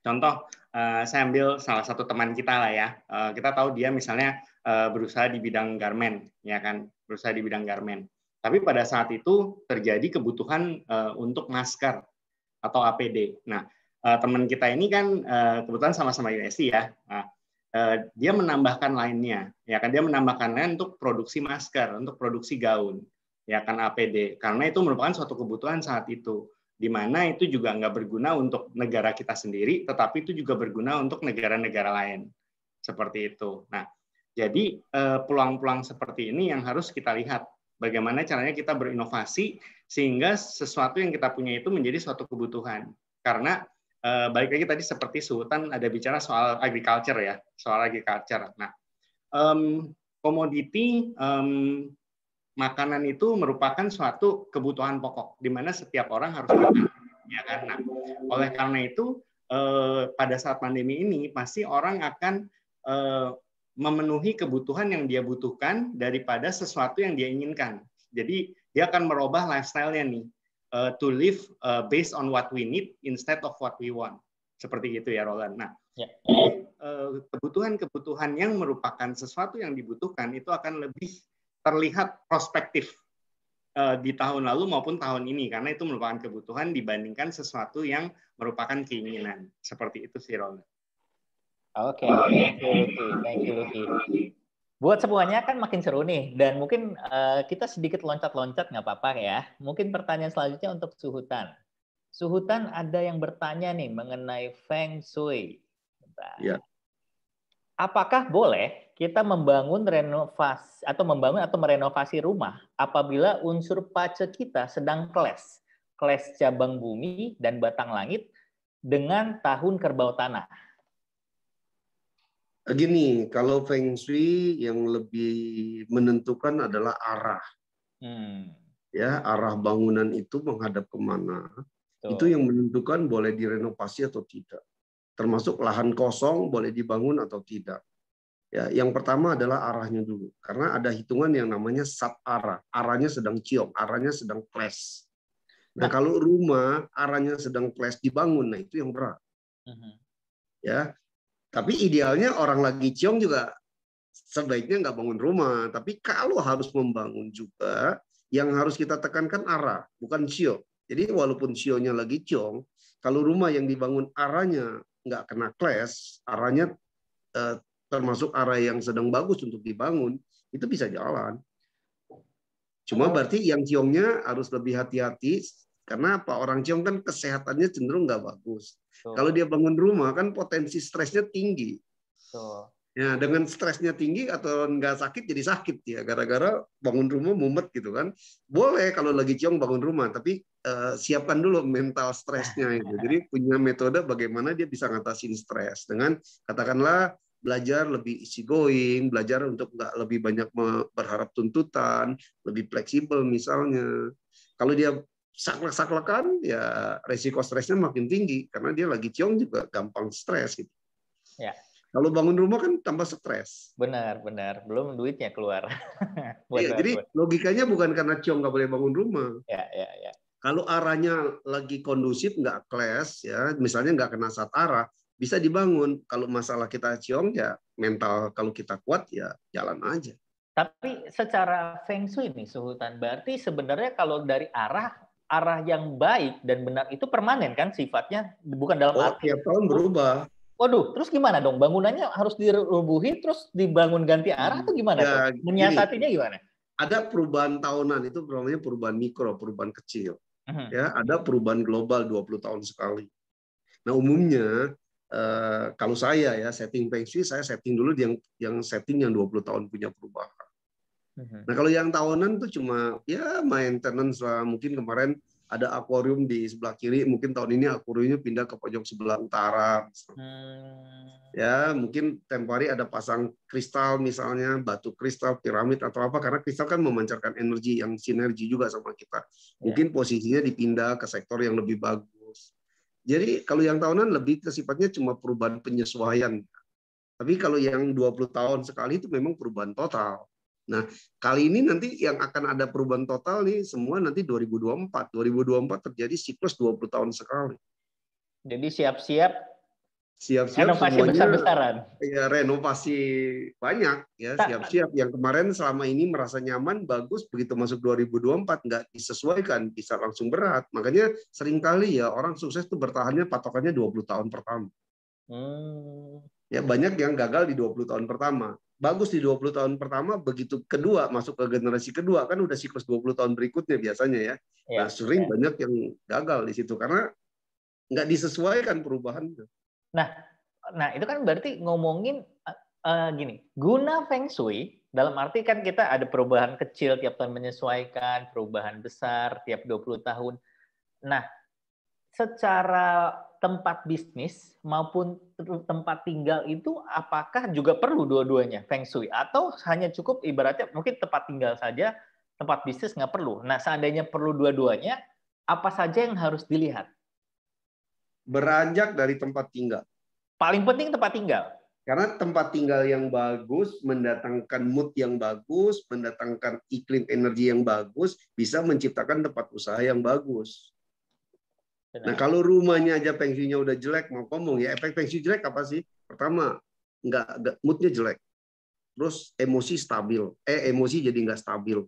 Contoh, e, saya ambil salah satu teman kita lah ya. E, kita tahu dia misalnya e, berusaha di bidang garmen, ya kan, berusaha di bidang garmen. Tapi pada saat itu terjadi kebutuhan e, untuk masker atau APD. Nah, e, teman kita ini kan e, kebetulan sama-sama USC ya. Nah, Eh, dia menambahkan lainnya ya kan dia menambahkan lain untuk produksi masker untuk produksi gaun ya kan APD karena itu merupakan suatu kebutuhan saat itu di mana itu juga nggak berguna untuk negara kita sendiri tetapi itu juga berguna untuk negara-negara lain seperti itu nah jadi eh, peluang-peluang seperti ini yang harus kita lihat bagaimana caranya kita berinovasi sehingga sesuatu yang kita punya itu menjadi suatu kebutuhan karena uh, balik lagi tadi seperti Sultan ada bicara soal agriculture ya, soal agriculture. Nah, komoditi um, makanan itu merupakan suatu kebutuhan pokok di mana setiap orang harus makan. Ya kan? Nah, oleh karena itu uh, pada saat pandemi ini pasti orang akan uh, memenuhi kebutuhan yang dia butuhkan daripada sesuatu yang dia inginkan. Jadi dia akan merubah lifestyle-nya nih uh, to live uh, based on what we need instead of what we want. Seperti itu ya Roland. Nah, kebutuhan ya. kebutuhan-kebutuhan yang merupakan sesuatu yang dibutuhkan itu akan lebih terlihat prospektif uh, di tahun lalu maupun tahun ini karena itu merupakan kebutuhan dibandingkan sesuatu yang merupakan keinginan. Seperti itu sih Roland. Oke, okay. thank you thank you buat semuanya kan makin seru nih dan mungkin uh, kita sedikit loncat-loncat nggak apa-apa ya. Mungkin pertanyaan selanjutnya untuk Suhutan. Suhutan ada yang bertanya nih mengenai Feng Shui. Ya. Apakah boleh kita membangun renovasi atau membangun atau merenovasi rumah apabila unsur pace kita sedang kles kles cabang bumi dan batang langit dengan tahun kerbau tanah? Gini, kalau Feng Shui yang lebih menentukan adalah arah. Hmm. Ya, arah bangunan itu menghadap kemana. Tuh. Itu yang menentukan boleh direnovasi atau tidak. Termasuk lahan kosong boleh dibangun atau tidak. Ya, yang pertama adalah arahnya dulu, karena ada hitungan yang namanya sat arah. Arahnya sedang ciong, arahnya sedang kles. Nah, nah, kalau rumah arahnya sedang kles dibangun, nah itu yang berat. Hmm. Ya, tapi idealnya orang lagi ciong juga sebaiknya nggak bangun rumah. Tapi kalau harus membangun juga, yang harus kita tekankan arah, bukan ciong. Jadi walaupun ciongnya lagi ciong, kalau rumah yang dibangun arahnya nggak kena kles, arahnya eh, termasuk arah yang sedang bagus untuk dibangun, itu bisa jalan. Cuma oh. berarti yang ciongnya harus lebih hati-hati karena apa? Orang ciong kan kesehatannya cenderung nggak bagus. Tuh. Kalau dia bangun rumah kan potensi stresnya tinggi. Tuh. Ya, dengan stresnya tinggi atau nggak sakit jadi sakit ya, gara-gara bangun rumah mumet gitu kan. Boleh kalau lagi ciong bangun rumah, tapi uh, siapkan dulu mental stresnya itu. Jadi punya metode bagaimana dia bisa ngatasin stres dengan katakanlah belajar lebih easy going, belajar untuk nggak lebih banyak berharap tuntutan, lebih fleksibel misalnya. Kalau dia saklek-saklekan ya resiko stresnya makin tinggi karena dia lagi ciong juga gampang stres gitu. Ya. Kalau bangun rumah kan tambah stres. Benar, benar. Belum duitnya keluar. buat ya, jadi logikanya bukan karena ciong nggak boleh bangun rumah. Ya, ya, ya. Kalau arahnya lagi kondusif, nggak clash, ya, misalnya nggak kena saat arah, bisa dibangun. Kalau masalah kita ciong, ya mental kalau kita kuat, ya jalan aja. Tapi secara feng shui nih, Suhutan, berarti sebenarnya kalau dari arah arah yang baik dan benar itu permanen kan sifatnya bukan dalam oh, arti tiap tahun berubah. Waduh, terus gimana dong? Bangunannya harus dirubuhin terus dibangun ganti arah atau gimana? Ya, Menyiasatinya gimana? Ada perubahan tahunan itu namanya perubahan mikro, perubahan kecil. Uh-huh. Ya, ada perubahan global 20 tahun sekali. Nah, umumnya eh, kalau saya ya setting pensi saya setting dulu yang yang setting yang 20 tahun punya perubahan Mm-hmm. Nah kalau yang tahunan tuh cuma ya maintenance lah. Mungkin kemarin ada akuarium di sebelah kiri, mungkin tahun ini akuariumnya pindah ke pojok sebelah utara. Hmm. Ya mungkin temporary ada pasang kristal misalnya batu kristal, piramid atau apa karena kristal kan memancarkan energi yang sinergi juga sama kita. Ya. Mungkin yeah. posisinya dipindah ke sektor yang lebih bagus. Jadi kalau yang tahunan lebih kesifatnya cuma perubahan penyesuaian. Tapi kalau yang 20 tahun sekali itu memang perubahan total Nah, kali ini nanti yang akan ada perubahan total nih semua nanti 2024. 2024 terjadi siklus 20 tahun sekali. Jadi siap-siap siap-siap renovasi besar-besaran. Ya, renovasi banyak ya, siap-siap yang kemarin selama ini merasa nyaman, bagus begitu masuk 2024 nggak disesuaikan, bisa langsung berat. Makanya seringkali ya orang sukses tuh bertahannya patokannya 20 tahun pertama. Hmm. Ya banyak yang gagal di 20 tahun pertama bagus di 20 tahun pertama, begitu kedua masuk ke generasi kedua kan udah siklus 20 tahun berikutnya biasanya ya. ya nah, sering ya. banyak yang gagal di situ karena nggak disesuaikan perubahan. Nah, nah itu kan berarti ngomongin uh, gini, guna feng shui dalam arti kan kita ada perubahan kecil tiap tahun menyesuaikan, perubahan besar tiap 20 tahun. Nah, secara tempat bisnis maupun tempat tinggal itu apakah juga perlu dua-duanya feng shui atau hanya cukup ibaratnya mungkin tempat tinggal saja tempat bisnis nggak perlu. Nah seandainya perlu dua-duanya apa saja yang harus dilihat? Beranjak dari tempat tinggal. Paling penting tempat tinggal. Karena tempat tinggal yang bagus mendatangkan mood yang bagus, mendatangkan iklim energi yang bagus, bisa menciptakan tempat usaha yang bagus. Nah kalau rumahnya aja pensinya udah jelek mau ngomong ya efek pensi jelek apa sih? Pertama nggak moodnya jelek, terus emosi stabil, eh emosi jadi nggak stabil.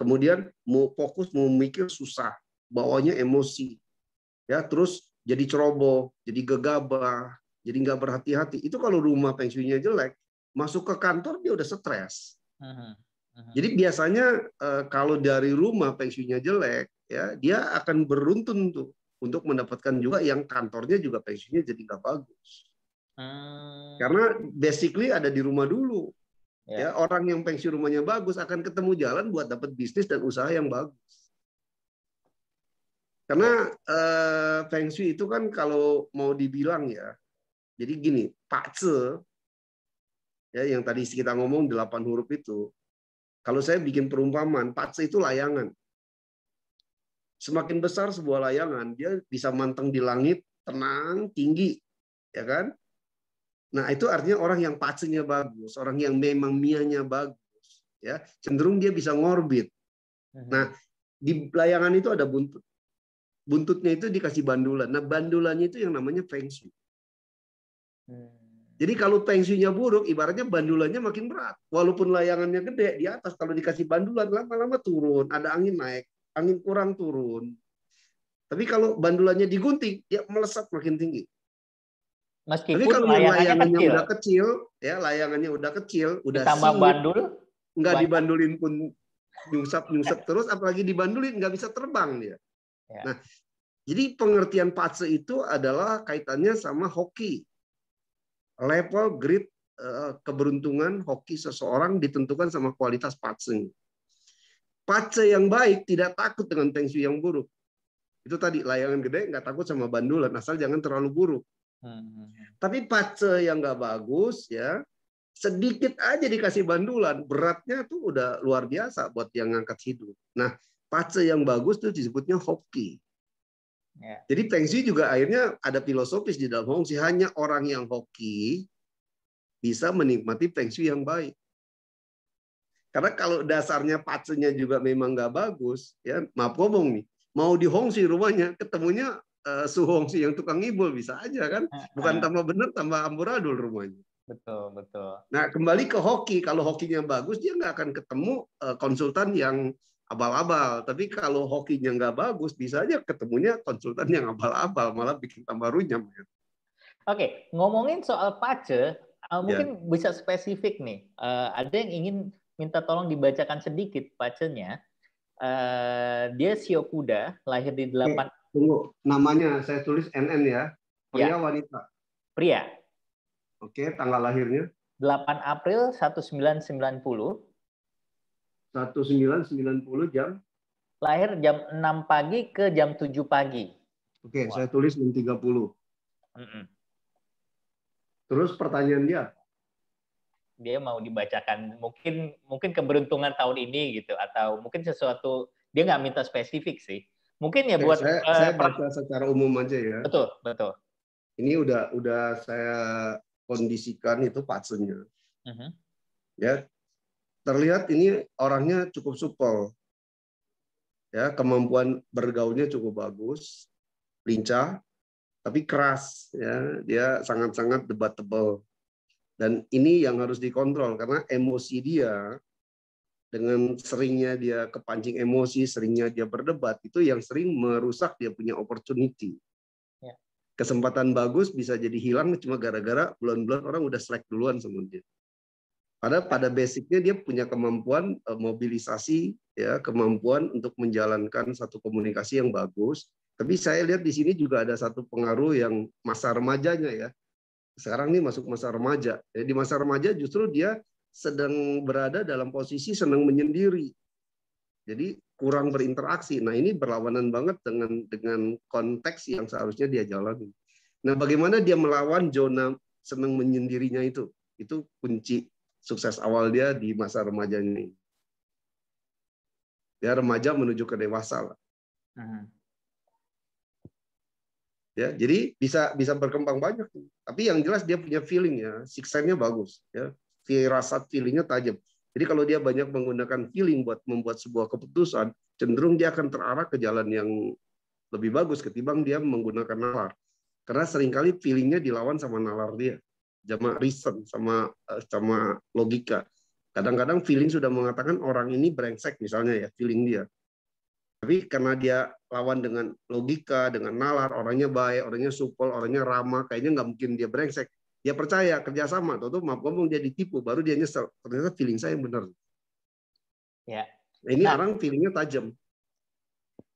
Kemudian mau fokus mau mikir susah, bawanya emosi, ya terus jadi ceroboh, jadi gegabah, jadi nggak berhati-hati. Itu kalau rumah pensiunnya jelek, masuk ke kantor dia udah stres. Mhm, mhm. Jadi biasanya eh, kalau dari rumah pensiunnya jelek, ya dia akan beruntun tuh untuk mendapatkan juga yang kantornya juga pensiunnya jadi nggak bagus. Hmm. Karena basically ada di rumah dulu. Ya. ya orang yang pensiun rumahnya bagus akan ketemu jalan buat dapat bisnis dan usaha yang bagus. Karena eh, feng shui itu kan kalau mau dibilang ya, jadi gini, pakce ya yang tadi kita ngomong delapan huruf itu, kalau saya bikin perumpamaan, pakce itu layangan. Semakin besar sebuah layangan, dia bisa manteng di langit, tenang, tinggi, ya kan? Nah, itu artinya orang yang pacenya bagus, orang yang memang mianya bagus, ya. Cenderung dia bisa ngorbit. Hmm. Nah, di layangan itu ada buntut. Buntutnya itu dikasih bandulan. Nah, bandulannya itu yang namanya feng shui. Hmm. Jadi kalau feng shui buruk, ibaratnya bandulannya makin berat. Walaupun layangannya gede di atas, kalau dikasih bandulan lama-lama turun, ada angin naik angin kurang turun. Tapi kalau bandulannya digunting, ya melesat makin tinggi. Meskipun Tapi kalau layangannya, layangannya kecil. udah kecil, ya layangannya udah kecil, udah tambah bandul, nggak dibandulin pun nyusap nyusap terus, apalagi dibandulin nggak bisa terbang dia. Ya. Nah, jadi pengertian patse itu adalah kaitannya sama hoki. Level grid eh, keberuntungan hoki seseorang ditentukan sama kualitas patsenya. Pace yang baik tidak takut dengan Feng Shui yang buruk. Itu tadi layangan gede nggak takut sama bandulan asal jangan terlalu buruk. Hmm. Tapi pace yang nggak bagus ya sedikit aja dikasih bandulan beratnya tuh udah luar biasa buat yang ngangkat hidup. Nah pace yang bagus tuh disebutnya hoki. Yeah. Jadi Feng Shui juga akhirnya ada filosofis di dalam Hong Hanya orang yang hoki bisa menikmati Feng Shui yang baik. Karena kalau dasarnya pacenya juga memang nggak bagus, ya maaf ngomong nih, mau di Hongsi rumahnya, ketemunya uh, Su Hongsi yang tukang ibul bisa aja kan, ah, bukan ah. tambah bener tambah amburadul rumahnya. Betul betul. Nah kembali ke hoki, kalau hokinya bagus dia nggak akan ketemu uh, konsultan yang abal-abal. Tapi kalau hokinya nggak bagus, bisa aja ketemunya konsultan yang abal-abal, malah bikin tambah runyam. Ya. Oke, okay. ngomongin soal pace, uh, mungkin yeah. bisa spesifik nih. Uh, ada yang ingin minta tolong dibacakan sedikit pacenya. Uh, eh, dia Sio Kuda, lahir di 8 eh, Tunggu, namanya saya tulis NN ya. Pria ya. wanita. Pria. Oke, tanggal lahirnya? 8 April 1990. 1990 jam? Lahir jam 6 pagi ke jam 7 pagi. Oke, wow. saya tulis jam 30. Mm -mm. Terus pertanyaan dia? dia mau dibacakan mungkin mungkin keberuntungan tahun ini gitu atau mungkin sesuatu dia nggak minta spesifik sih mungkin ya buat saya, uh, saya baca secara umum aja ya betul betul ini udah udah saya kondisikan itu patsenya uh mm-hmm. -huh. ya terlihat ini orangnya cukup supel ya kemampuan bergaulnya cukup bagus lincah tapi keras ya dia sangat-sangat debatable dan ini yang harus dikontrol karena emosi dia dengan seringnya dia kepancing emosi, seringnya dia berdebat, itu yang sering merusak dia punya opportunity. Ya. Kesempatan bagus bisa jadi hilang cuma gara-gara bulan-bulan orang udah selek duluan sama dia. pada basicnya dia punya kemampuan eh, mobilisasi, ya kemampuan untuk menjalankan satu komunikasi yang bagus. Tapi saya lihat di sini juga ada satu pengaruh yang masa remajanya ya sekarang ini masuk masa remaja. Ya, di masa remaja justru dia sedang berada dalam posisi senang menyendiri. Jadi kurang berinteraksi. Nah, ini berlawanan banget dengan dengan konteks yang seharusnya dia jalani. Nah, bagaimana dia melawan zona senang menyendirinya itu? Itu kunci sukses awal dia di masa remaja ini. Dia remaja menuju ke dewasa lah. Uh hmm. -huh ya jadi bisa bisa berkembang banyak tapi yang jelas dia punya feeling ya nya bagus ya firasat feelingnya tajam jadi kalau dia banyak menggunakan feeling buat membuat sebuah keputusan cenderung dia akan terarah ke jalan yang lebih bagus ketimbang dia menggunakan nalar karena seringkali feelingnya dilawan sama nalar dia sama reason sama eh, sama logika kadang-kadang feeling sudah mengatakan orang ini brengsek misalnya ya feeling dia tapi karena dia lawan dengan logika, dengan nalar, orangnya baik, orangnya supel, orangnya ramah, kayaknya nggak mungkin dia brengsek. Dia percaya kerjasama, tuh tuh maaf ngomong dia ditipu, baru dia nyesel. Ternyata feeling saya yang benar. Ya. Nah, ini nah, orang feelingnya tajam.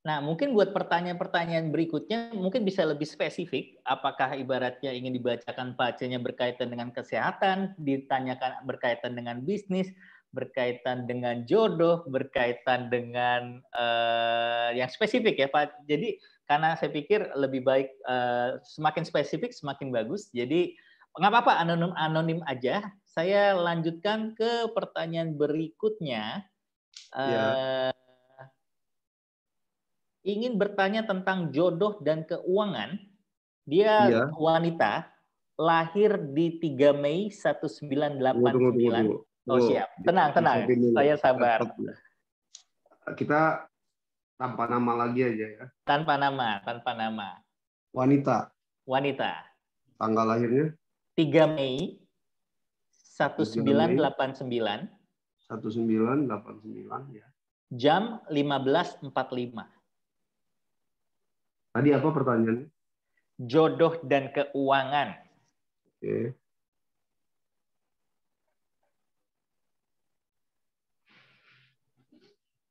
Nah, mungkin buat pertanyaan-pertanyaan berikutnya, mungkin bisa lebih spesifik. Apakah ibaratnya ingin dibacakan pacenya berkaitan dengan kesehatan, ditanyakan berkaitan dengan bisnis, berkaitan dengan jodoh, berkaitan dengan uh, yang spesifik ya Pak. Jadi karena saya pikir lebih baik uh, semakin spesifik semakin bagus. Jadi nggak apa-apa anonim anonim aja. Saya lanjutkan ke pertanyaan berikutnya. Uh, ya. eh, yeah. Ingin bertanya tentang jodoh dan keuangan. Dia yeah. wanita, lahir di 3 Mei 1989. Waduh, waduh, waduh. Oh siap, tenang tenang, saya sabar. Ya. Kita tanpa nama lagi aja ya. Tanpa nama, tanpa nama. Wanita. Wanita. Tanggal lahirnya? 3 Mei 1989. 1989 ya. Jam 15.45. Tadi apa pertanyaannya? Jodoh dan keuangan. Oke. Okay.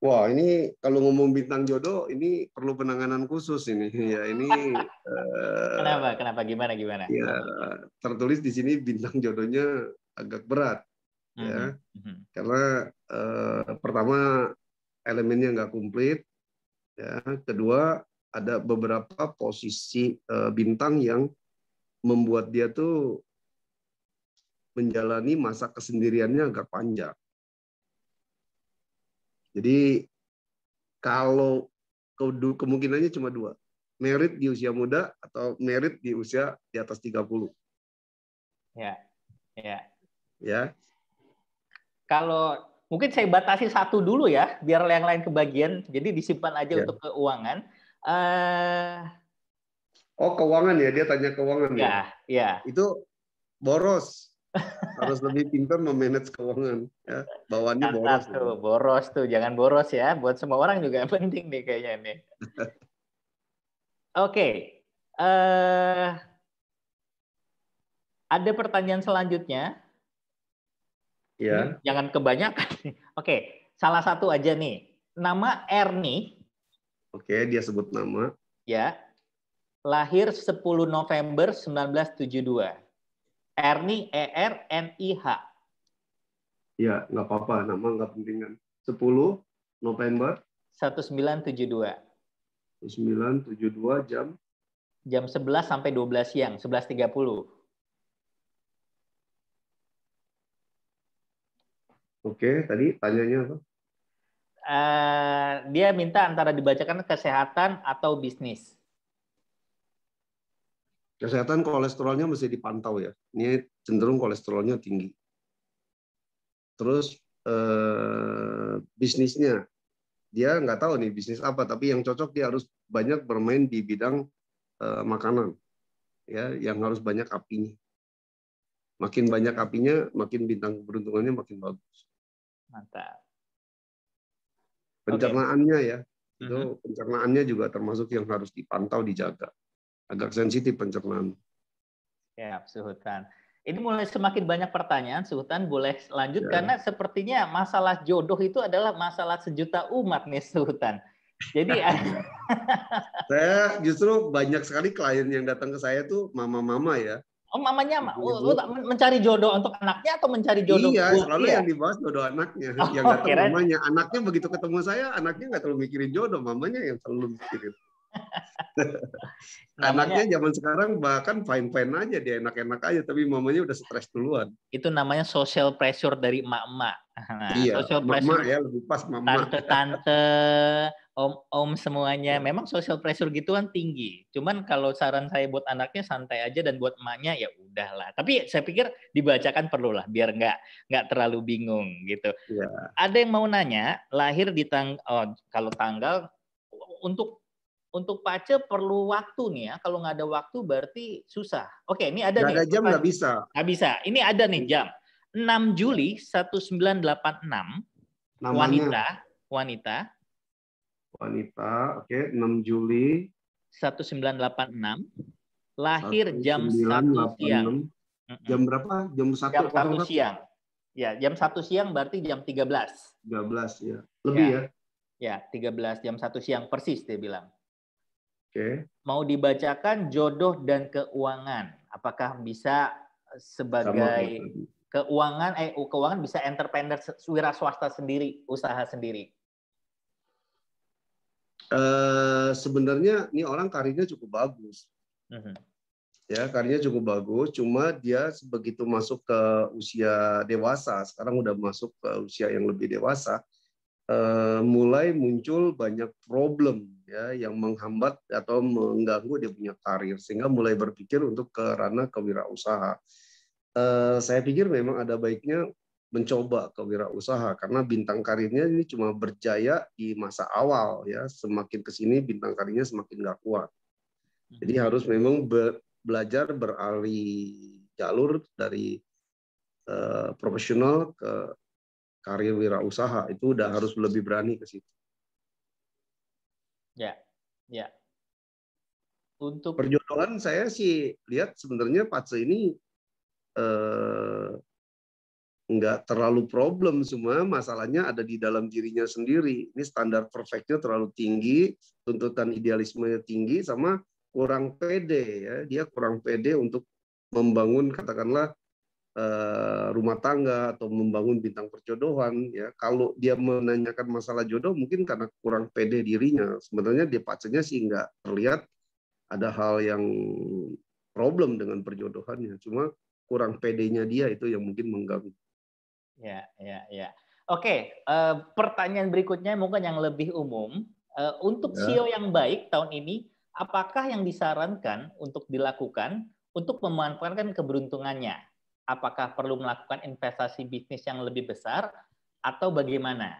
Wah ini kalau ngomong bintang jodoh ini perlu penanganan khusus ini ya ini. uh, kenapa kenapa gimana gimana? Ya tertulis di sini bintang jodohnya agak berat mm-hmm. ya hmm, hmm. karena uh, pertama elemennya nggak komplit ya kedua ada beberapa posisi uh, bintang yang membuat dia tuh menjalani masa kesendiriannya agak panjang jadi kalau kemungkinannya cuma dua. Merit di usia muda atau merit di usia di atas 30. Ya. Ya. Ya. Kalau mungkin saya batasi satu dulu ya, biar yang lain kebagian. Jadi disimpan aja ya. untuk keuangan. Uh... Oh, keuangan ya, dia tanya keuangan ya. Ya, ya. Itu boros harus lebih pintar memanage keuangan ya bawahnya boros tuh ya. boros tuh jangan boros ya buat semua orang juga penting nih kayaknya nih oke okay. uh, eh, ada pertanyaan selanjutnya ya hmm, jangan kebanyakan oke okay. salah satu aja nih nama Erni oke okay, dia sebut nama ya lahir 10 November 1972 Erni E R N I H. Ya, nggak apa-apa, nama nggak penting kan. Sepuluh November sembilan sembilan tujuh dua. tujuh dua jam jam sebelas sampai dua belas siang, sebelas tiga puluh. Oke, tadi tanyanya apa? Uh, dia minta antara dibacakan kesehatan atau bisnis. Kesehatan kolesterolnya mesti dipantau ya. Ini cenderung kolesterolnya tinggi. Terus eh, bisnisnya, dia nggak tahu nih bisnis apa, tapi yang cocok dia harus banyak bermain di bidang eh, makanan, ya, yang harus banyak apinya. Makin banyak apinya, makin bintang keberuntungannya makin bagus. Mantap. Pencernaannya okay. ya, itu mm-hmm. pencernaannya juga termasuk yang harus dipantau dijaga agak sensitif pencernaan. Ya, Suhutan. Ini mulai semakin banyak pertanyaan, Suhutan boleh lanjut ya. karena sepertinya masalah jodoh itu adalah masalah sejuta umat nih, Suhutan. Jadi saya justru banyak sekali klien yang datang ke saya tuh mama-mama ya. Oh, mamanya Ibu. Oh, mencari jodoh untuk anaknya atau mencari jodoh? Iya, buat selalu iya. yang dibahas jodoh anaknya. Oh, yang datang kira. mamanya. Anaknya begitu ketemu saya, anaknya nggak terlalu mikirin jodoh, mamanya yang terlalu mikirin. Anaknya zaman sekarang bahkan fine-fine aja dia enak-enak aja tapi mamanya udah stres duluan. Itu namanya social pressure dari emak-emak. Nah, iya, social pressure ya lebih pas mama. Tante-tante, om-om semuanya iya. memang social pressure gitu kan tinggi. Cuman kalau saran saya buat anaknya santai aja dan buat emaknya ya udahlah. Tapi saya pikir dibacakan perlulah biar nggak nggak terlalu bingung gitu. Ya. Ada yang mau nanya lahir di tang oh, kalau tanggal untuk untuk pace perlu waktu nih ya. Kalau nggak ada waktu berarti susah. Oke, ini ada gak nih. ada jam nggak bisa. Nggak bisa. Ini ada nih jam. 6 Juli 1986 Namanya. wanita wanita wanita oke okay. 6 Juli 1986 lahir 1986. jam 1 siang. Jam berapa? Jam 1 jam 1 siang. Ya, jam 1 siang berarti jam 13. 13 ya. Lebih ya. Ya, ya 13 jam 1 siang persis dia bilang. Okay. Mau dibacakan jodoh dan keuangan. Apakah bisa sebagai Sama. keuangan eh keuangan bisa entrepreneur wira swasta sendiri, usaha sendiri? Uh, sebenarnya ini orang karirnya cukup bagus. Uh-huh. Ya, karirnya cukup bagus, cuma dia begitu masuk ke usia dewasa, sekarang udah masuk ke usia yang lebih dewasa, uh, mulai muncul banyak problem ya yang menghambat atau mengganggu dia punya karir sehingga mulai berpikir untuk ke ranah kewirausaha. Eh, saya pikir memang ada baiknya mencoba kewirausaha karena bintang karirnya ini cuma berjaya di masa awal ya semakin kesini bintang karirnya semakin nggak kuat. Jadi harus memang be belajar beralih jalur dari eh, profesional ke karir wirausaha itu udah harus lebih berani ke situ. Ya, ya. Untuk perjodohan saya sih lihat sebenarnya Patse ini eh, nggak terlalu problem semua masalahnya ada di dalam dirinya sendiri ini standar perfectnya terlalu tinggi tuntutan idealismenya tinggi sama kurang pede ya dia kurang pede untuk membangun katakanlah Eh, rumah tangga atau membangun bintang perjodohan ya kalau dia menanyakan masalah jodoh mungkin karena kurang pede dirinya sebenarnya dia pacarnya sih nggak terlihat ada hal yang problem dengan perjodohannya cuma kurang pedenya dia itu yang mungkin mengganggu ya ya ya oke eh, pertanyaan berikutnya mungkin yang lebih umum eh, untuk ya. CEO yang baik tahun ini apakah yang disarankan untuk dilakukan untuk memanfaatkan keberuntungannya apakah perlu melakukan investasi bisnis yang lebih besar atau bagaimana?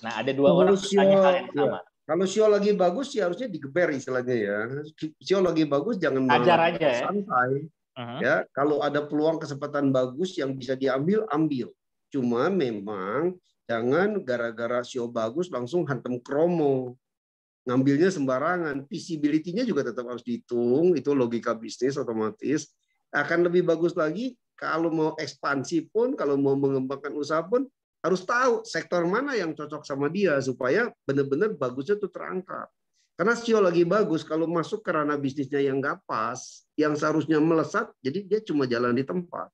Nah, ada dua kalau orang sio, hal yang sama. Ya. Kalau sio lagi bagus sih harusnya digeber istilahnya ya. Sio lagi bagus jangan ajar aja ya. Santai. Uh Ya, kalau ada peluang kesempatan bagus yang bisa diambil, ambil. Cuma memang jangan gara-gara sio bagus langsung hantam kromo ngambilnya sembarangan. Visibility-nya juga tetap harus dihitung, itu logika bisnis otomatis. Akan lebih bagus lagi kalau mau ekspansi pun, kalau mau mengembangkan usaha pun, harus tahu sektor mana yang cocok sama dia supaya benar-benar bagusnya itu terangkat. Karena CEO lagi bagus kalau masuk ke ranah bisnisnya yang nggak pas, yang seharusnya melesat, jadi dia cuma jalan di tempat.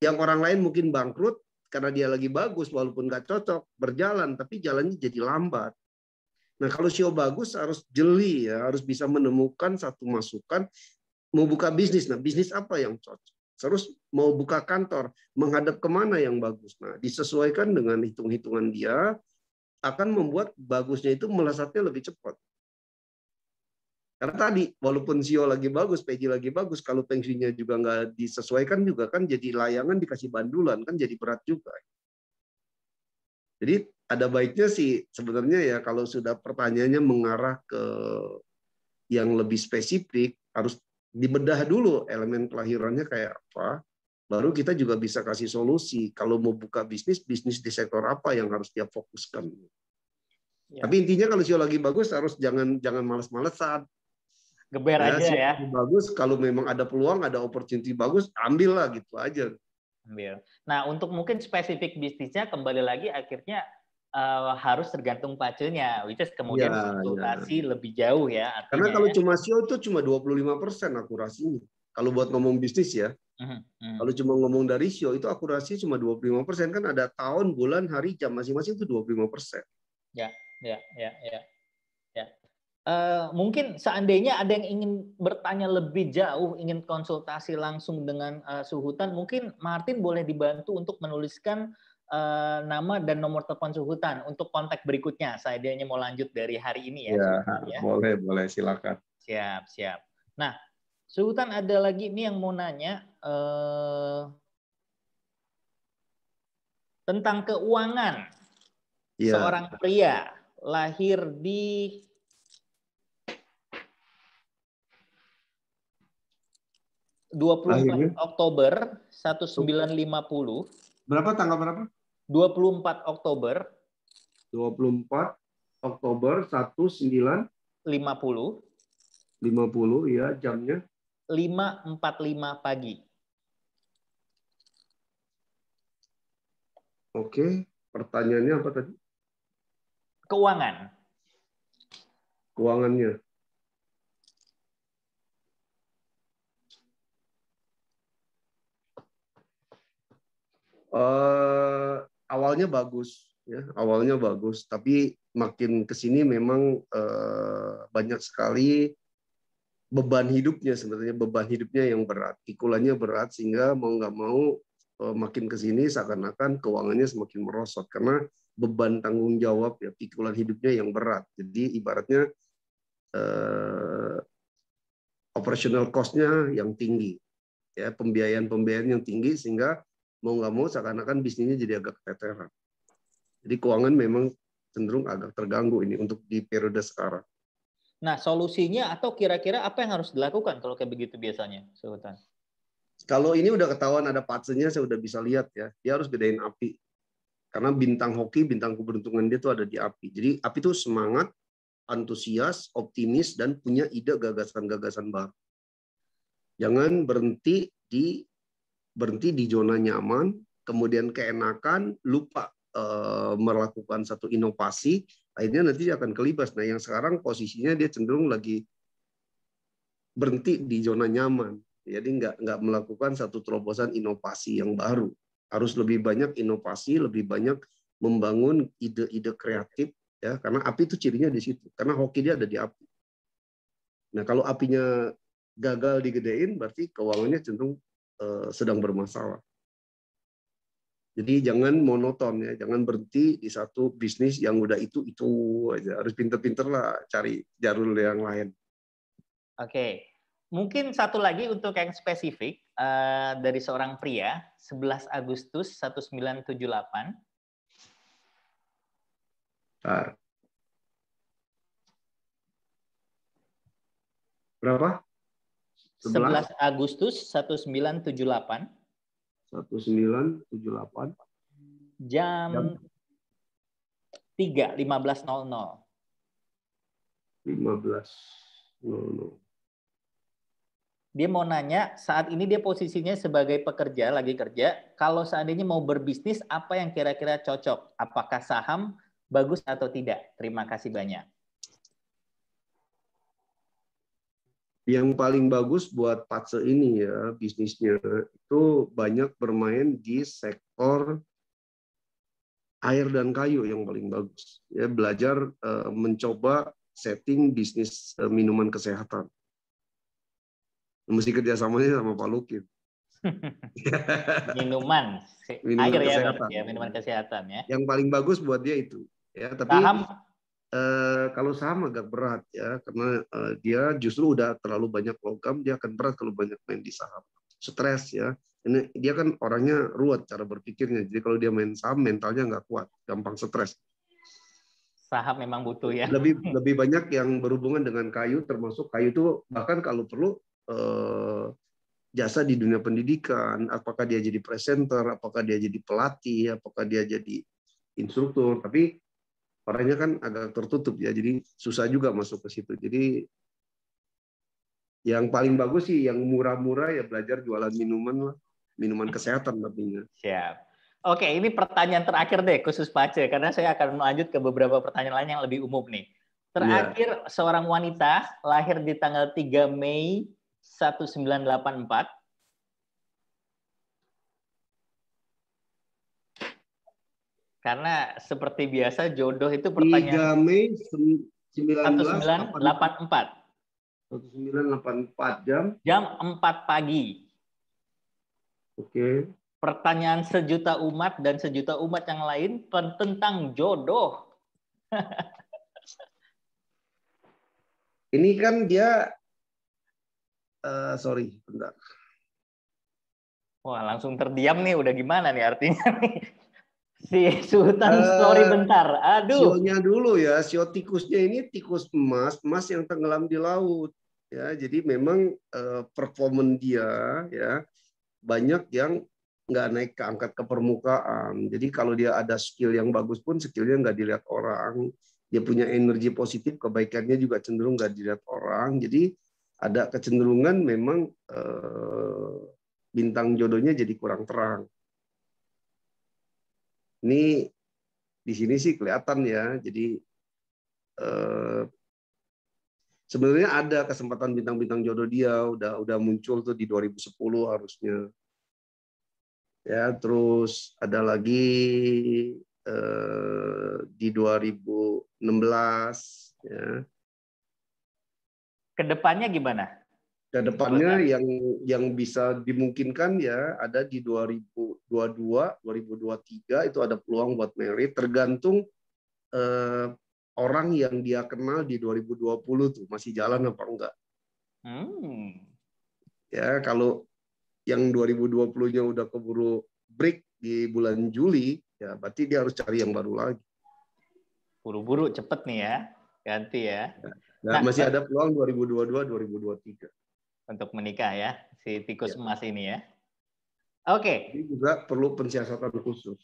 Yang orang lain mungkin bangkrut karena dia lagi bagus walaupun nggak cocok berjalan, tapi jalannya jadi lambat. Nah kalau CEO bagus harus jeli ya, harus bisa menemukan satu masukan mau buka bisnis. Nah bisnis apa yang cocok? terus mau buka kantor, menghadap kemana yang bagus. Nah, disesuaikan dengan hitung-hitungan dia, akan membuat bagusnya itu melesatnya lebih cepat. Karena tadi, walaupun CEO lagi bagus, PJ lagi bagus, kalau pensiunnya juga nggak disesuaikan juga kan jadi layangan dikasih bandulan, kan jadi berat juga. Jadi ada baiknya sih sebenarnya ya kalau sudah pertanyaannya mengarah ke yang lebih spesifik, harus dibedah dulu elemen kelahirannya kayak apa, baru kita juga bisa kasih solusi. Kalau mau buka bisnis, bisnis di sektor apa yang harus dia fokuskan. Ya. Tapi intinya kalau lagi bagus harus jangan jangan malas-malesan. Geber ya, aja ya. Bagus kalau memang ada peluang, ada opportunity bagus, ambil lah gitu aja. Ambil. Nah, untuk mungkin spesifik bisnisnya kembali lagi akhirnya uh, harus tergantung pacunya, which is kemudian ya, iya. konsultasi ya. lebih jauh ya. Artinya, Karena kalau ya. cuma SEO itu cuma 25 persen akurasinya. Kalau buat ngomong bisnis ya, mhm, mhm. kalau cuma ngomong dari SEO itu akurasi cuma 25 persen kan ada tahun, bulan, hari, jam masing-masing itu 25 persen. Ya, ya, ya, ya. ya. Uh, mungkin seandainya ada yang ingin bertanya lebih jauh, ingin konsultasi langsung dengan uh, eh, Suhutan, mungkin Martin boleh dibantu untuk menuliskan uh, nama dan nomor telepon Suhutan untuk kontak berikutnya. Saya dia mau lanjut dari hari ini ya. Ya, ya. boleh, boleh, silakan. Siap, siap. Nah, Suhutan ada lagi ini yang mau nanya uh, tentang keuangan. Ya. Seorang pria lahir di dua puluh Oktober sembilan puluh. Berapa tanggal berapa? 24 Oktober 24 Oktober 1950 50 ya jamnya 5.45 pagi. Oke, pertanyaannya apa tadi? Keuangan. Keuangannya. Uh, awalnya bagus ya awalnya bagus tapi makin kesini memang uh, banyak sekali beban hidupnya sebenarnya beban hidupnya yang berat pikulannya berat sehingga mau nggak mau uh, makin kesini seakan-akan keuangannya semakin merosot karena beban tanggung jawab ya pikulan hidupnya yang berat jadi ibaratnya uh, operational cost-nya yang tinggi ya pembiayaan pembiayaan yang tinggi sehingga mau nggak mau seakan-akan bisnisnya jadi agak keteteran. Jadi keuangan memang cenderung agak terganggu ini untuk di periode sekarang. Nah, solusinya atau kira-kira apa yang harus dilakukan kalau kayak begitu biasanya, Sultan? Kalau ini udah ketahuan ada patsenya, saya udah bisa lihat ya. Dia harus gedein api. Karena bintang hoki, bintang keberuntungan dia tuh ada di api. Jadi api itu semangat, antusias, optimis, dan punya ide gagasan-gagasan baru. Jangan berhenti di berhenti di zona nyaman, kemudian keenakan, lupa e, melakukan satu inovasi, akhirnya nanti dia akan kelibas. Nah, yang sekarang posisinya dia cenderung lagi berhenti di zona nyaman. Jadi nggak nggak melakukan satu terobosan inovasi yang baru. Harus lebih banyak inovasi, lebih banyak membangun ide-ide kreatif ya karena api itu cirinya di situ karena hoki dia ada di api nah kalau apinya gagal digedein berarti keuangannya cenderung Eh, sedang bermasalah. Jadi jangan monoton ya, jangan berhenti di satu bisnis yang udah itu itu aja. Harus pinter-pinter lah cari jalur yang lain. Oke, mungkin satu lagi untuk yang spesifik eh, dari seorang pria, 11 Agustus 1978. Bentar. Berapa? 11 Agustus 1978. 1978. Jam, Jam 3, 15.00. 15.00. Dia mau nanya, saat ini dia posisinya sebagai pekerja, lagi kerja. Kalau seandainya mau berbisnis, apa yang kira-kira cocok? Apakah saham bagus atau tidak? Terima kasih banyak. yang paling bagus buat Patse ini ya bisnisnya itu banyak bermain di sektor air dan kayu yang paling bagus ya belajar eh, mencoba setting bisnis eh, minuman kesehatan mesti kerjasamanya sama Pak Lukin minuman, minuman air ya, kesehatan. ya, minuman kesehatan ya yang paling bagus buat dia itu ya tapi Eh, kalau saham agak berat ya karena eh, dia justru udah terlalu banyak logam dia akan berat kalau banyak main di saham stres ya ini dia kan orangnya ruwet cara berpikirnya jadi kalau dia main saham mentalnya nggak kuat gampang stres saham memang butuh ya lebih lebih banyak yang berhubungan dengan kayu termasuk kayu itu bahkan kalau perlu eh, jasa di dunia pendidikan apakah dia jadi presenter apakah dia jadi pelatih apakah dia jadi instruktur tapi orangnya kan agak tertutup ya, jadi susah juga masuk ke situ. Jadi yang paling bagus sih yang murah-murah ya belajar jualan minuman lah, minuman kesehatan tentunya. Siap. Oke, ini pertanyaan terakhir deh khusus Pace karena saya akan lanjut ke beberapa pertanyaan lain yang lebih umum nih. Terakhir yeah. seorang wanita lahir di tanggal 3 Mei 1984 Karena seperti biasa jodoh itu pertanyaan. 3 Mei 1984. 1984 jam jam 4 pagi. Oke. Okay. Pertanyaan sejuta umat dan sejuta umat yang lain tentang jodoh. Ini kan dia uh, sorry, bentar. Wah, langsung terdiam nih udah gimana nih artinya nih. Si Sultan uh, story eh, bentar. Aduh. Sionya dulu ya, sio tikusnya ini tikus emas, emas yang tenggelam di laut. Ya, jadi memang uh, eh, performen dia ya banyak yang nggak naik ke angkat ke permukaan. Jadi kalau dia ada skill yang bagus pun skillnya nggak dilihat orang. Dia punya energi positif, kebaikannya juga cenderung nggak dilihat orang. Jadi ada kecenderungan memang uh, bintang jodohnya jadi kurang terang. Ini di sini sih kelihatan ya. Jadi eh, sebenarnya ada kesempatan bintang-bintang jodoh dia udah udah muncul tuh di 2010 harusnya. Ya, terus ada lagi eh, di 2016 ya. Kedepannya gimana? dan depannya yang yang bisa dimungkinkan ya ada di 2022 2023 itu ada peluang buat merit tergantung eh, orang yang dia kenal di 2020 tuh masih jalan apa enggak hmm. ya kalau yang 2020-nya udah keburu break di bulan Juli ya berarti dia harus cari yang baru lagi buru-buru cepet nih ya ganti ya nah, nah masih eh ada peluang 2022 2023 untuk menikah ya si tikus ya. emas ini ya. Oke. Okay. Ini juga perlu pensiasatan khusus.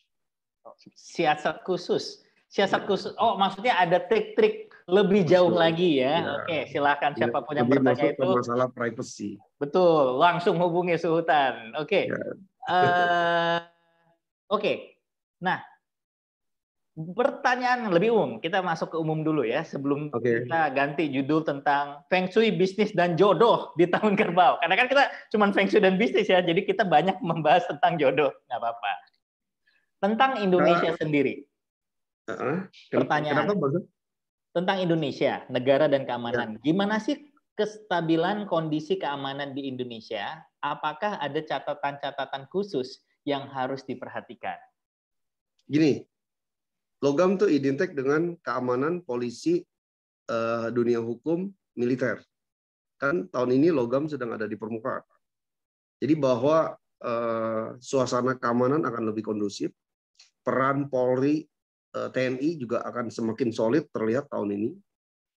Siasat khusus. Siasat ya. khusus. Oh, maksudnya ada trik-trik lebih jauh lagi ya. ya. Oke, okay, silahkan iya, siapa ya. punya pertanyaan itu. Masalah privacy. Betul, langsung hubungi Suhutan. Oke. Okay. Ya. Uh, eh, Oke. Okay. Nah, pertanyaan lebih umum. Kita masuk ke umum dulu ya sebelum okay. kita ganti judul tentang feng shui bisnis dan jodoh di tahun kerbau. Karena kan kita cuma feng shui dan bisnis ya, jadi kita banyak membahas tentang jodoh, nggak apa-apa. Tentang Indonesia uh, sendiri. Uh, uh, pertanyaan. Kenapa Tentang Indonesia, negara dan keamanan. Ya. Gimana sih kestabilan kondisi keamanan di Indonesia? Apakah ada catatan-catatan khusus yang harus diperhatikan? Gini, logam itu identik dengan keamanan, polisi, uh, dunia hukum, militer. Kan tahun ini logam sedang ada di permukaan. Jadi bahwa uh, suasana keamanan akan lebih kondusif, peran Polri, uh, eh, TNI juga akan semakin solid terlihat tahun ini,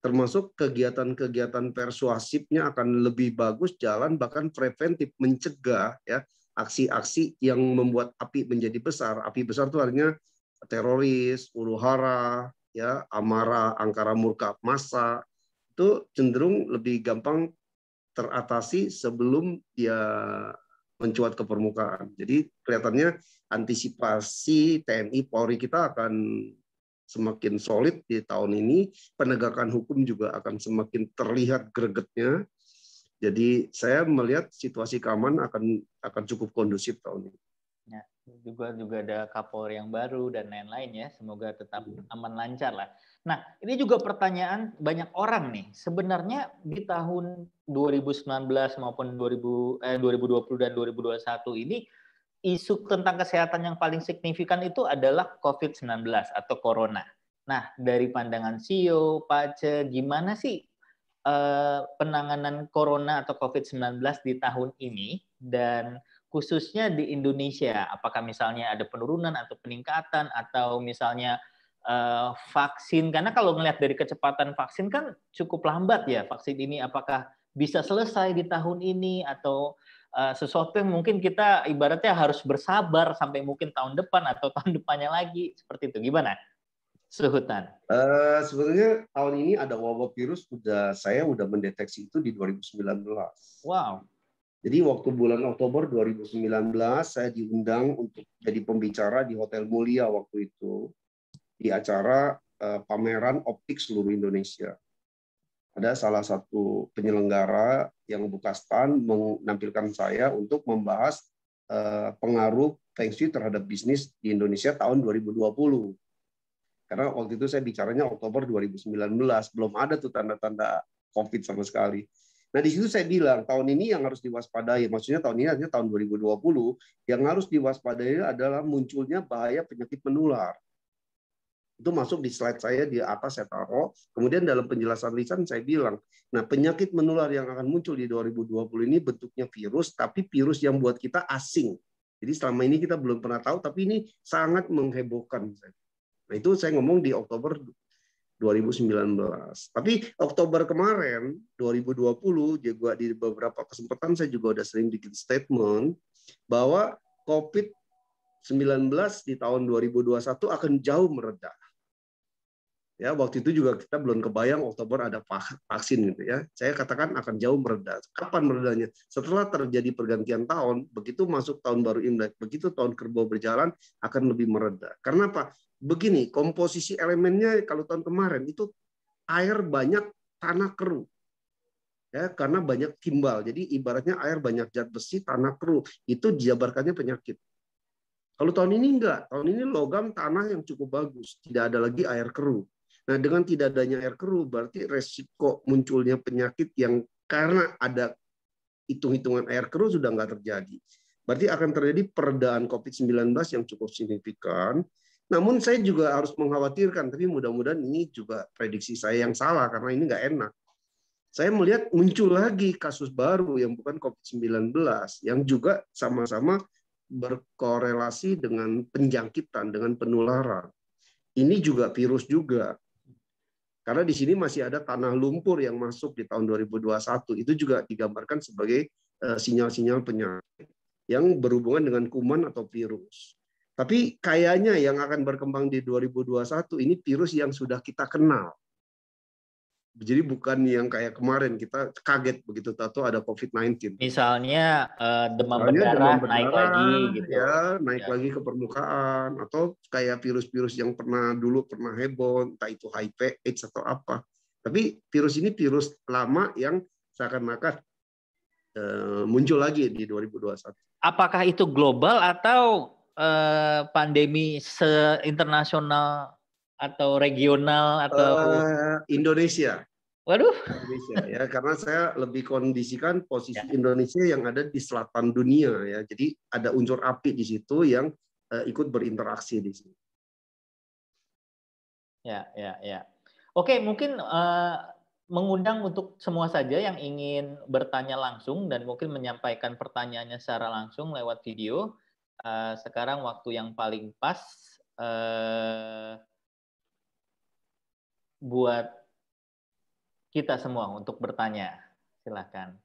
termasuk kegiatan-kegiatan persuasifnya akan lebih bagus jalan bahkan preventif mencegah ya aksi-aksi yang membuat api menjadi besar. Api besar itu artinya teroris, huru-hara, ya, amarah, angkara murka massa itu cenderung lebih gampang teratasi sebelum dia mencuat ke permukaan. Jadi kelihatannya antisipasi TNI Polri kita akan semakin solid di tahun ini, penegakan hukum juga akan semakin terlihat gregetnya. Jadi saya melihat situasi keamanan akan akan cukup kondusif tahun ini juga juga ada Kapolri yang baru dan lain-lain ya. Semoga tetap iya. aman lancar lah. Nah, ini juga pertanyaan banyak orang nih. Sebenarnya di tahun 2019 maupun 2000 eh 2020 dan 2021 ini isu tentang kesehatan yang paling signifikan itu adalah COVID-19 atau corona. Nah, dari pandangan CEO, Pace, gimana sih eh, penanganan corona atau COVID-19 di tahun ini dan khususnya di Indonesia? Apakah misalnya ada penurunan atau peningkatan atau misalnya uh, vaksin? Karena kalau melihat dari kecepatan vaksin kan cukup lambat ya vaksin ini. Apakah bisa selesai di tahun ini atau uh, sesuatu yang mungkin kita ibaratnya harus bersabar sampai mungkin tahun depan atau tahun depannya lagi seperti itu? Gimana? Suhutan. Uh, eh, sebetulnya tahun ini ada wabah virus sudah saya sudah mendeteksi itu di 2019. Wow jadi waktu bulan Oktober 2019 saya diundang untuk jadi pembicara di Hotel Mulia waktu itu di acara eh, pameran optik seluruh Indonesia. Ada salah satu penyelenggara yang buka stand menampilkan saya untuk membahas eh, pengaruh Feng Shui terhadap bisnis di Indonesia tahun 2020. Karena waktu itu saya bicaranya Oktober 2019, belum ada tuh tanda-tanda COVID sama sekali. Nah, di situ saya bilang tahun ini yang harus diwaspadai, maksudnya tahun ini artinya tahun 2020, yang harus diwaspadai adalah munculnya bahaya penyakit menular. Itu masuk di slide saya di atas saya taruh. Kemudian dalam penjelasan lisan saya bilang, nah penyakit menular yang akan muncul di 2020 ini bentuknya virus, tapi virus yang buat kita asing. Jadi selama ini kita belum pernah tahu, tapi ini sangat menghebohkan. Nah itu saya ngomong di Oktober 2019. Tapi Oktober kemarin 2020 juga ya di beberapa kesempatan saya juga udah sering bikin statement bahwa COVID-19 di tahun 2021 akan jauh mereda. Ya, waktu itu juga kita belum kebayang Oktober ada vaksin gitu ya. Saya katakan akan jauh mereda. Kapan meredanya? Setelah terjadi pergantian tahun, begitu masuk tahun baru Imlek, begitu tahun kerbau berjalan akan lebih mereda. Karena apa? begini, komposisi elemennya kalau tahun kemarin itu air banyak tanah keruh. Ya, karena banyak timbal. Jadi ibaratnya air banyak zat besi, tanah keruh. Itu dijabarkannya penyakit. Kalau tahun ini enggak. Tahun ini logam tanah yang cukup bagus. Tidak ada lagi air keruh. Nah, dengan tidak adanya air keruh, berarti resiko munculnya penyakit yang karena ada hitung-hitungan air keruh sudah enggak terjadi. Berarti akan terjadi peredaan COVID-19 yang cukup signifikan namun saya juga harus mengkhawatirkan, tapi mudah-mudahan ini juga prediksi saya yang salah karena ini nggak enak. Saya melihat muncul lagi kasus baru yang bukan COVID-19 yang juga sama-sama berkorelasi dengan penjangkitan, dengan penularan. Ini juga virus juga. Karena di sini masih ada tanah lumpur yang masuk di tahun 2021. Itu juga digambarkan sebagai eh, sinyal-sinyal penyakit yang berhubungan dengan kuman atau virus. Tapi kayaknya yang akan berkembang di 2021 ini virus yang sudah kita kenal. Jadi bukan yang kayak kemarin kita kaget begitu tahu ada COVID-19. Misalnya eh, demam Misalnya berdarah demam berdarah, naik lagi gitu. Ya, naik ya. lagi ke permukaan atau kayak virus-virus yang pernah dulu pernah heboh, entah itu HIV, AIDS atau apa. Tapi virus ini virus lama yang seakan-akan eh, muncul lagi di 2021. Apakah itu global atau Eh, pandemi se-internasional atau regional atau uh, Indonesia. Waduh. Indonesia ya karena saya lebih kondisikan posisi ya. Indonesia yang ada di selatan dunia ya. Jadi ada unsur api di situ yang uh, ikut berinteraksi di sini. Ya, ya, ya. Oke, mungkin uh, mengundang untuk semua saja yang ingin bertanya langsung dan mungkin menyampaikan pertanyaannya secara langsung lewat video uh, sekarang waktu yang paling pas uh, buat kita semua untuk bertanya. Silahkan.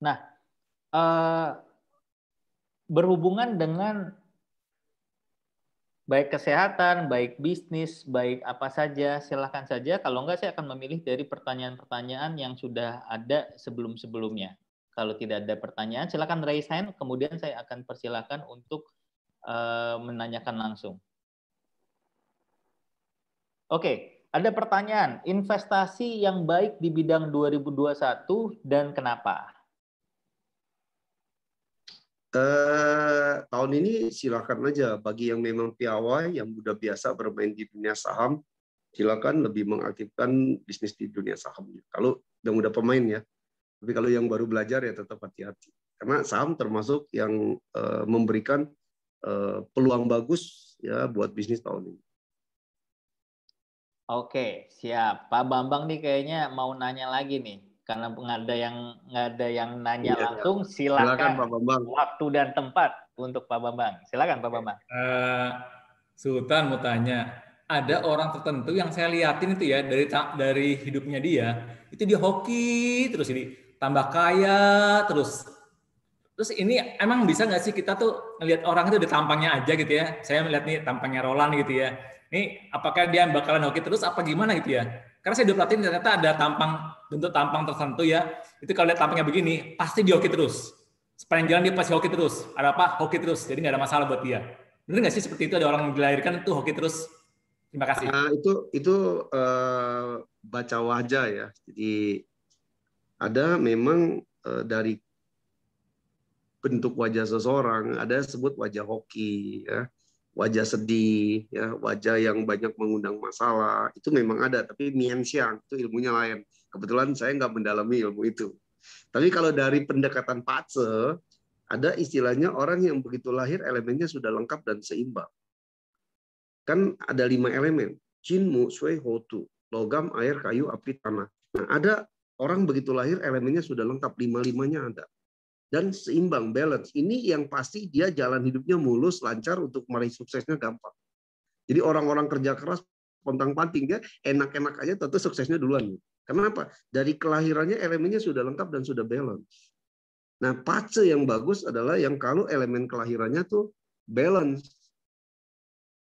Nah, uh, berhubungan dengan baik kesehatan, baik bisnis, baik apa saja, silahkan saja. Kalau enggak, saya akan memilih dari pertanyaan-pertanyaan yang sudah ada sebelum-sebelumnya. Kalau tidak ada pertanyaan, silahkan raise hand, kemudian saya akan persilahkan untuk uh, menanyakan langsung. Oke, ada pertanyaan. Investasi yang baik di bidang 2021 dan kenapa? eh, tahun ini silakan aja bagi yang memang piawai, yang sudah biasa bermain di dunia saham, silakan lebih mengaktifkan bisnis di dunia saham. Kalau yang udah pemain ya, tapi kalau yang baru belajar ya tetap hati-hati. Karena saham termasuk yang eh, memberikan eh, peluang bagus ya buat bisnis tahun ini. Oke, siap. Pak Bambang nih kayaknya mau nanya lagi nih karena nggak ada yang nggak ada yang nanya iya, langsung silakan, silakan Pak Bambang. waktu dan tempat untuk Pak Bambang silakan Pak Bambang uh, Sultan mau tanya ada orang tertentu yang saya liatin itu ya dari dari hidupnya dia itu dia hoki terus ini tambah kaya terus terus ini emang bisa nggak sih kita tuh ngelihat orang itu di tampangnya aja gitu ya saya melihat nih tampangnya Roland gitu ya ini apakah dia bakalan hoki terus apa gimana gitu ya karena saya udah perhatiin ternyata ada tampang bentuk tampang tertentu ya. Itu kalau lihat tampangnya begini, pasti dia hoki terus. Sepanjang jalan dia pasti hoki terus. Ada apa? Hoki terus. Jadi nggak ada masalah buat dia. Benar nggak sih seperti itu ada orang yang dilahirkan itu hoki terus? Terima kasih. Uh, itu itu uh, baca wajah ya. Jadi ada memang uh, dari bentuk wajah seseorang ada sebut wajah hoki ya wajah sedih, ya, wajah yang banyak mengundang masalah, itu memang ada. Tapi mian siang itu ilmunya lain. Kebetulan saya nggak mendalami ilmu itu. Tapi kalau dari pendekatan Patse, ada istilahnya orang yang begitu lahir elemennya sudah lengkap dan seimbang. Kan ada lima elemen. Jin, Mu, Sui, Hotu. Logam, air, kayu, api, tanah. Nah, ada orang begitu lahir elemennya sudah lengkap. Lima-limanya ada dan seimbang balance ini yang pasti dia jalan hidupnya mulus lancar untuk meraih suksesnya gampang jadi orang-orang kerja keras pontang panting ya enak-enak aja tentu suksesnya duluan karena apa dari kelahirannya elemennya sudah lengkap dan sudah balance nah pace yang bagus adalah yang kalau elemen kelahirannya tuh balance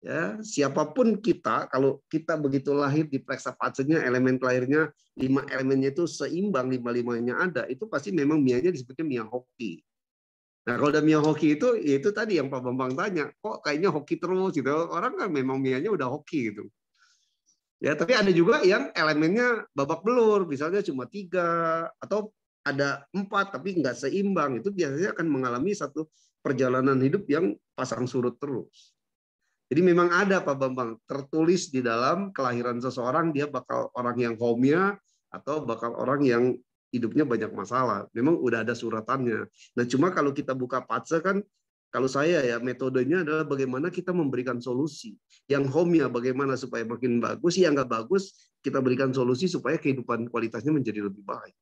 ya siapapun kita kalau kita begitu lahir di diperiksa pacenya elemen lahirnya lima elemennya itu seimbang lima limanya ada itu pasti memang mianya disebutnya mia hoki nah kalau udah mia hoki itu ya itu tadi yang pak bambang tanya kok kayaknya hoki terus gitu orang kan memang mianya udah hoki gitu ya tapi ada juga yang elemennya babak belur misalnya cuma tiga atau ada empat tapi nggak seimbang itu biasanya akan mengalami satu perjalanan hidup yang pasang surut terus jadi memang ada Pak Bambang, tertulis di dalam kelahiran seseorang dia bakal orang yang homia atau bakal orang yang hidupnya banyak masalah. Memang udah ada suratannya. Nah cuma kalau kita buka patse kan, kalau saya ya metodenya adalah bagaimana kita memberikan solusi. Yang homia bagaimana supaya makin bagus, yang nggak bagus kita berikan solusi supaya kehidupan kualitasnya menjadi lebih baik.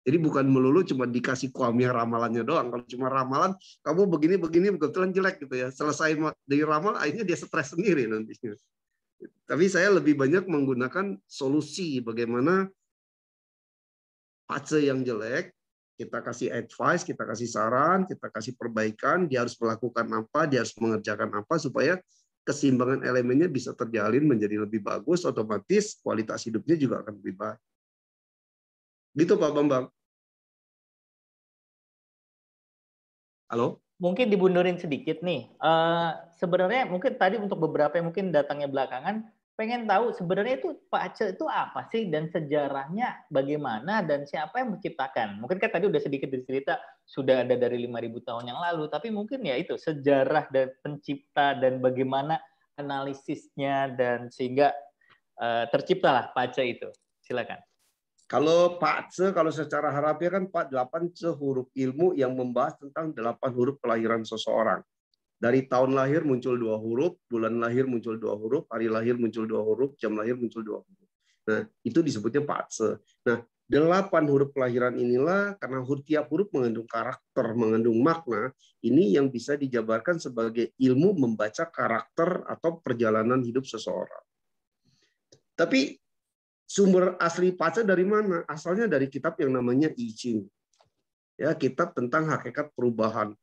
Jadi bukan melulu cuma dikasih kuamnya ramalannya doang. Kalau cuma ramalan, kamu begini begini kebetulan jelek gitu ya. Selesai dari ramal, akhirnya dia stres sendiri nantinya. Tapi saya lebih banyak menggunakan solusi bagaimana fase yang jelek kita kasih advice, kita kasih saran, kita kasih perbaikan, dia harus melakukan apa, dia harus mengerjakan apa supaya keseimbangan elemennya bisa terjalin menjadi lebih bagus, otomatis kualitas hidupnya juga akan lebih baik. Gitu Pak Bambang. Halo? Mungkin dibundurin sedikit nih. Uh, sebenarnya mungkin tadi untuk beberapa yang mungkin datangnya belakangan, pengen tahu sebenarnya itu Pak Aceh itu apa sih dan sejarahnya bagaimana dan siapa yang menciptakan. Mungkin kan tadi udah sedikit dicerita sudah ada dari 5000 tahun yang lalu, tapi mungkin ya itu sejarah dan pencipta dan bagaimana analisisnya dan sehingga uh, terciptalah Pak Aceh itu. Silakan. Kalau Pak kalau secara harafiah kan Pak delapan huruf ilmu yang membahas tentang delapan huruf kelahiran seseorang. Dari tahun lahir muncul dua huruf, bulan lahir muncul dua huruf, hari lahir muncul dua huruf, jam lahir muncul dua huruf. Nah, itu disebutnya Pak Nah, delapan huruf kelahiran inilah karena huruf tiap huruf mengandung karakter, mengandung makna, ini yang bisa dijabarkan sebagai ilmu membaca karakter atau perjalanan hidup seseorang. Tapi Sumber asli paca dari mana? Asalnya dari kitab yang namanya I Ya, kitab tentang hakikat perubahan.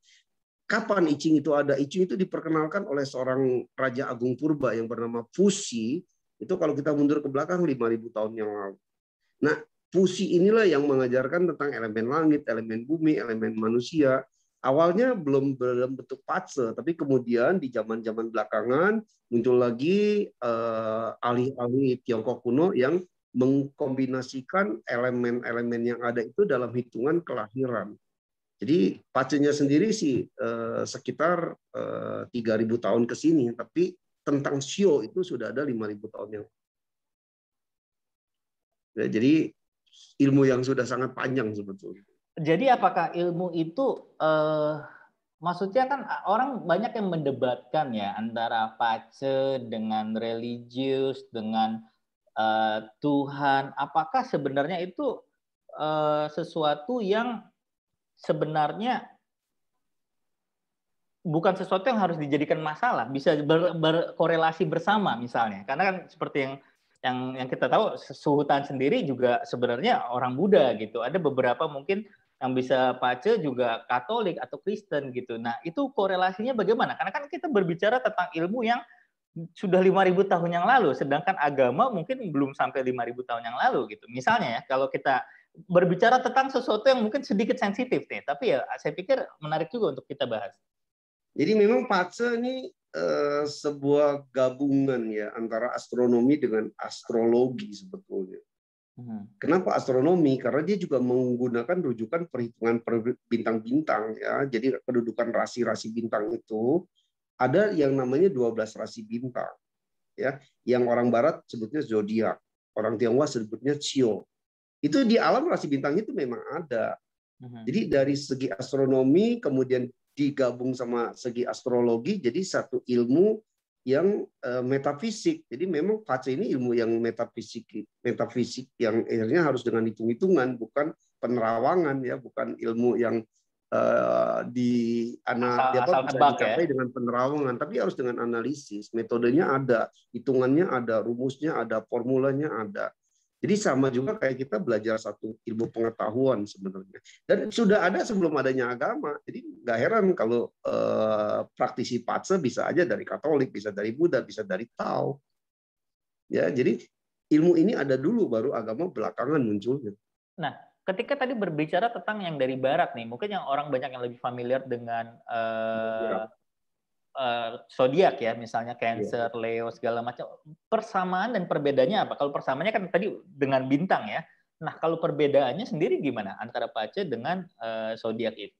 Kapan I itu ada? I itu diperkenalkan oleh seorang Raja Agung Purba yang bernama Fusi. Itu kalau kita mundur ke belakang 5.000 tahun yang lalu. Nah, Fusi inilah yang mengajarkan tentang elemen langit, elemen bumi, elemen manusia. Awalnya belum dalam bentuk patse, tapi kemudian di zaman-zaman belakangan muncul lagi eh, alih ahli Tiongkok kuno yang mengkombinasikan elemen-elemen yang ada itu dalam hitungan kelahiran. Jadi pacunya sendiri sih eh, sekitar 3.000 eh, tahun ke sini, tapi tentang sio itu sudah ada 5.000 tahun yang. Ya, jadi ilmu yang sudah sangat panjang sebetulnya. Jadi apakah ilmu itu eh, maksudnya kan orang banyak yang mendebatkan ya antara pace dengan religius dengan Eh, Tuhan, apakah sebenarnya itu eh, sesuatu yang sebenarnya bukan sesuatu yang harus dijadikan masalah, bisa ber, berkorelasi bersama misalnya. Karena kan seperti yang yang yang kita tahu Suhutan sendiri juga sebenarnya orang Buddha gitu. Ada beberapa mungkin yang bisa pace juga Katolik atau Kristen gitu. Nah, itu korelasinya bagaimana? Karena kan kita berbicara tentang ilmu yang sudah 5000 tahun yang lalu sedangkan agama mungkin belum sampai 5000 tahun yang lalu gitu. Misalnya ya kalau kita berbicara tentang sesuatu yang mungkin sedikit sensitif nih, tapi ya saya pikir menarik juga untuk kita bahas. Jadi memang Patse ini uh, sebuah gabungan ya antara astronomi dengan astrologi sebetulnya. Hmm. Kenapa astronomi? Karena dia juga menggunakan rujukan perhitungan bintang-bintang ya. Jadi kedudukan rasi-rasi bintang itu ada yang namanya 12 rasi bintang. Ya, yang orang barat sebutnya zodiak, orang Tionghoa sebutnya Cio. Itu di alam rasi bintang itu memang ada. Mhm. Jadi dari segi astronomi kemudian digabung sama segi astrologi jadi satu ilmu yang eh, metafisik. Jadi memang face ini ilmu yang metafisik, metafisik yang akhirnya harus dengan hitung-hitungan, bukan penerawangan ya, bukan ilmu yang uh, di anak apa, ya? dengan penerawangan, tapi harus dengan analisis. Metodenya ada, hitungannya ada, rumusnya ada, formulanya ada. Jadi sama juga kayak kita belajar satu ilmu pengetahuan sebenarnya. Dan sudah ada sebelum adanya agama. Jadi nggak heran kalau uh, praktisi patse bisa aja dari Katolik, bisa dari Buddha, bisa dari Tao. Ya, jadi ilmu ini ada dulu baru agama belakangan munculnya. Nah, ketika tadi berbicara tentang yang dari barat nih, mungkin yang orang banyak yang lebih familiar dengan uh, eh, uh, eh, zodiak ya, misalnya Cancer, iya. Leo segala macam. Persamaan dan perbedaannya apa? Kalau persamaannya kan tadi dengan bintang ya. Nah, kalau perbedaannya sendiri gimana antara Pace dengan uh, eh, zodiak itu?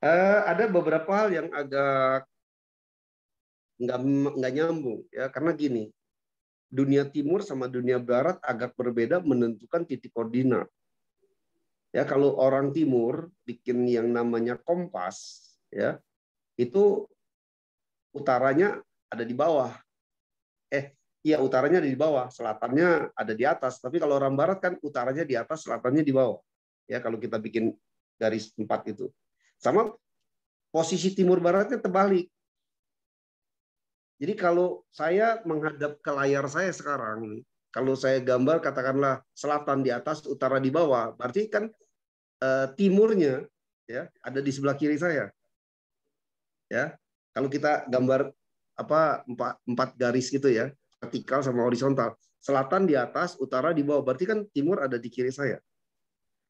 Uh, ada beberapa hal yang agak nggak nggak nyambung ya karena gini dunia timur sama dunia barat agak berbeda menentukan titik koordinat ya kalau orang timur bikin yang namanya kompas ya itu utaranya ada di bawah eh ya utaranya ada di bawah selatannya ada di atas tapi kalau orang barat kan utaranya di atas selatannya di bawah ya kalau kita bikin garis empat itu sama posisi timur baratnya terbalik jadi kalau saya menghadap ke layar saya sekarang kalau saya gambar katakanlah selatan di atas, utara di bawah, berarti kan e, timurnya ya ada di sebelah kiri saya. Ya. Kalau kita gambar apa empat, empat garis gitu ya, vertikal sama horizontal. Selatan di atas, utara di bawah. Berarti kan timur ada di kiri saya.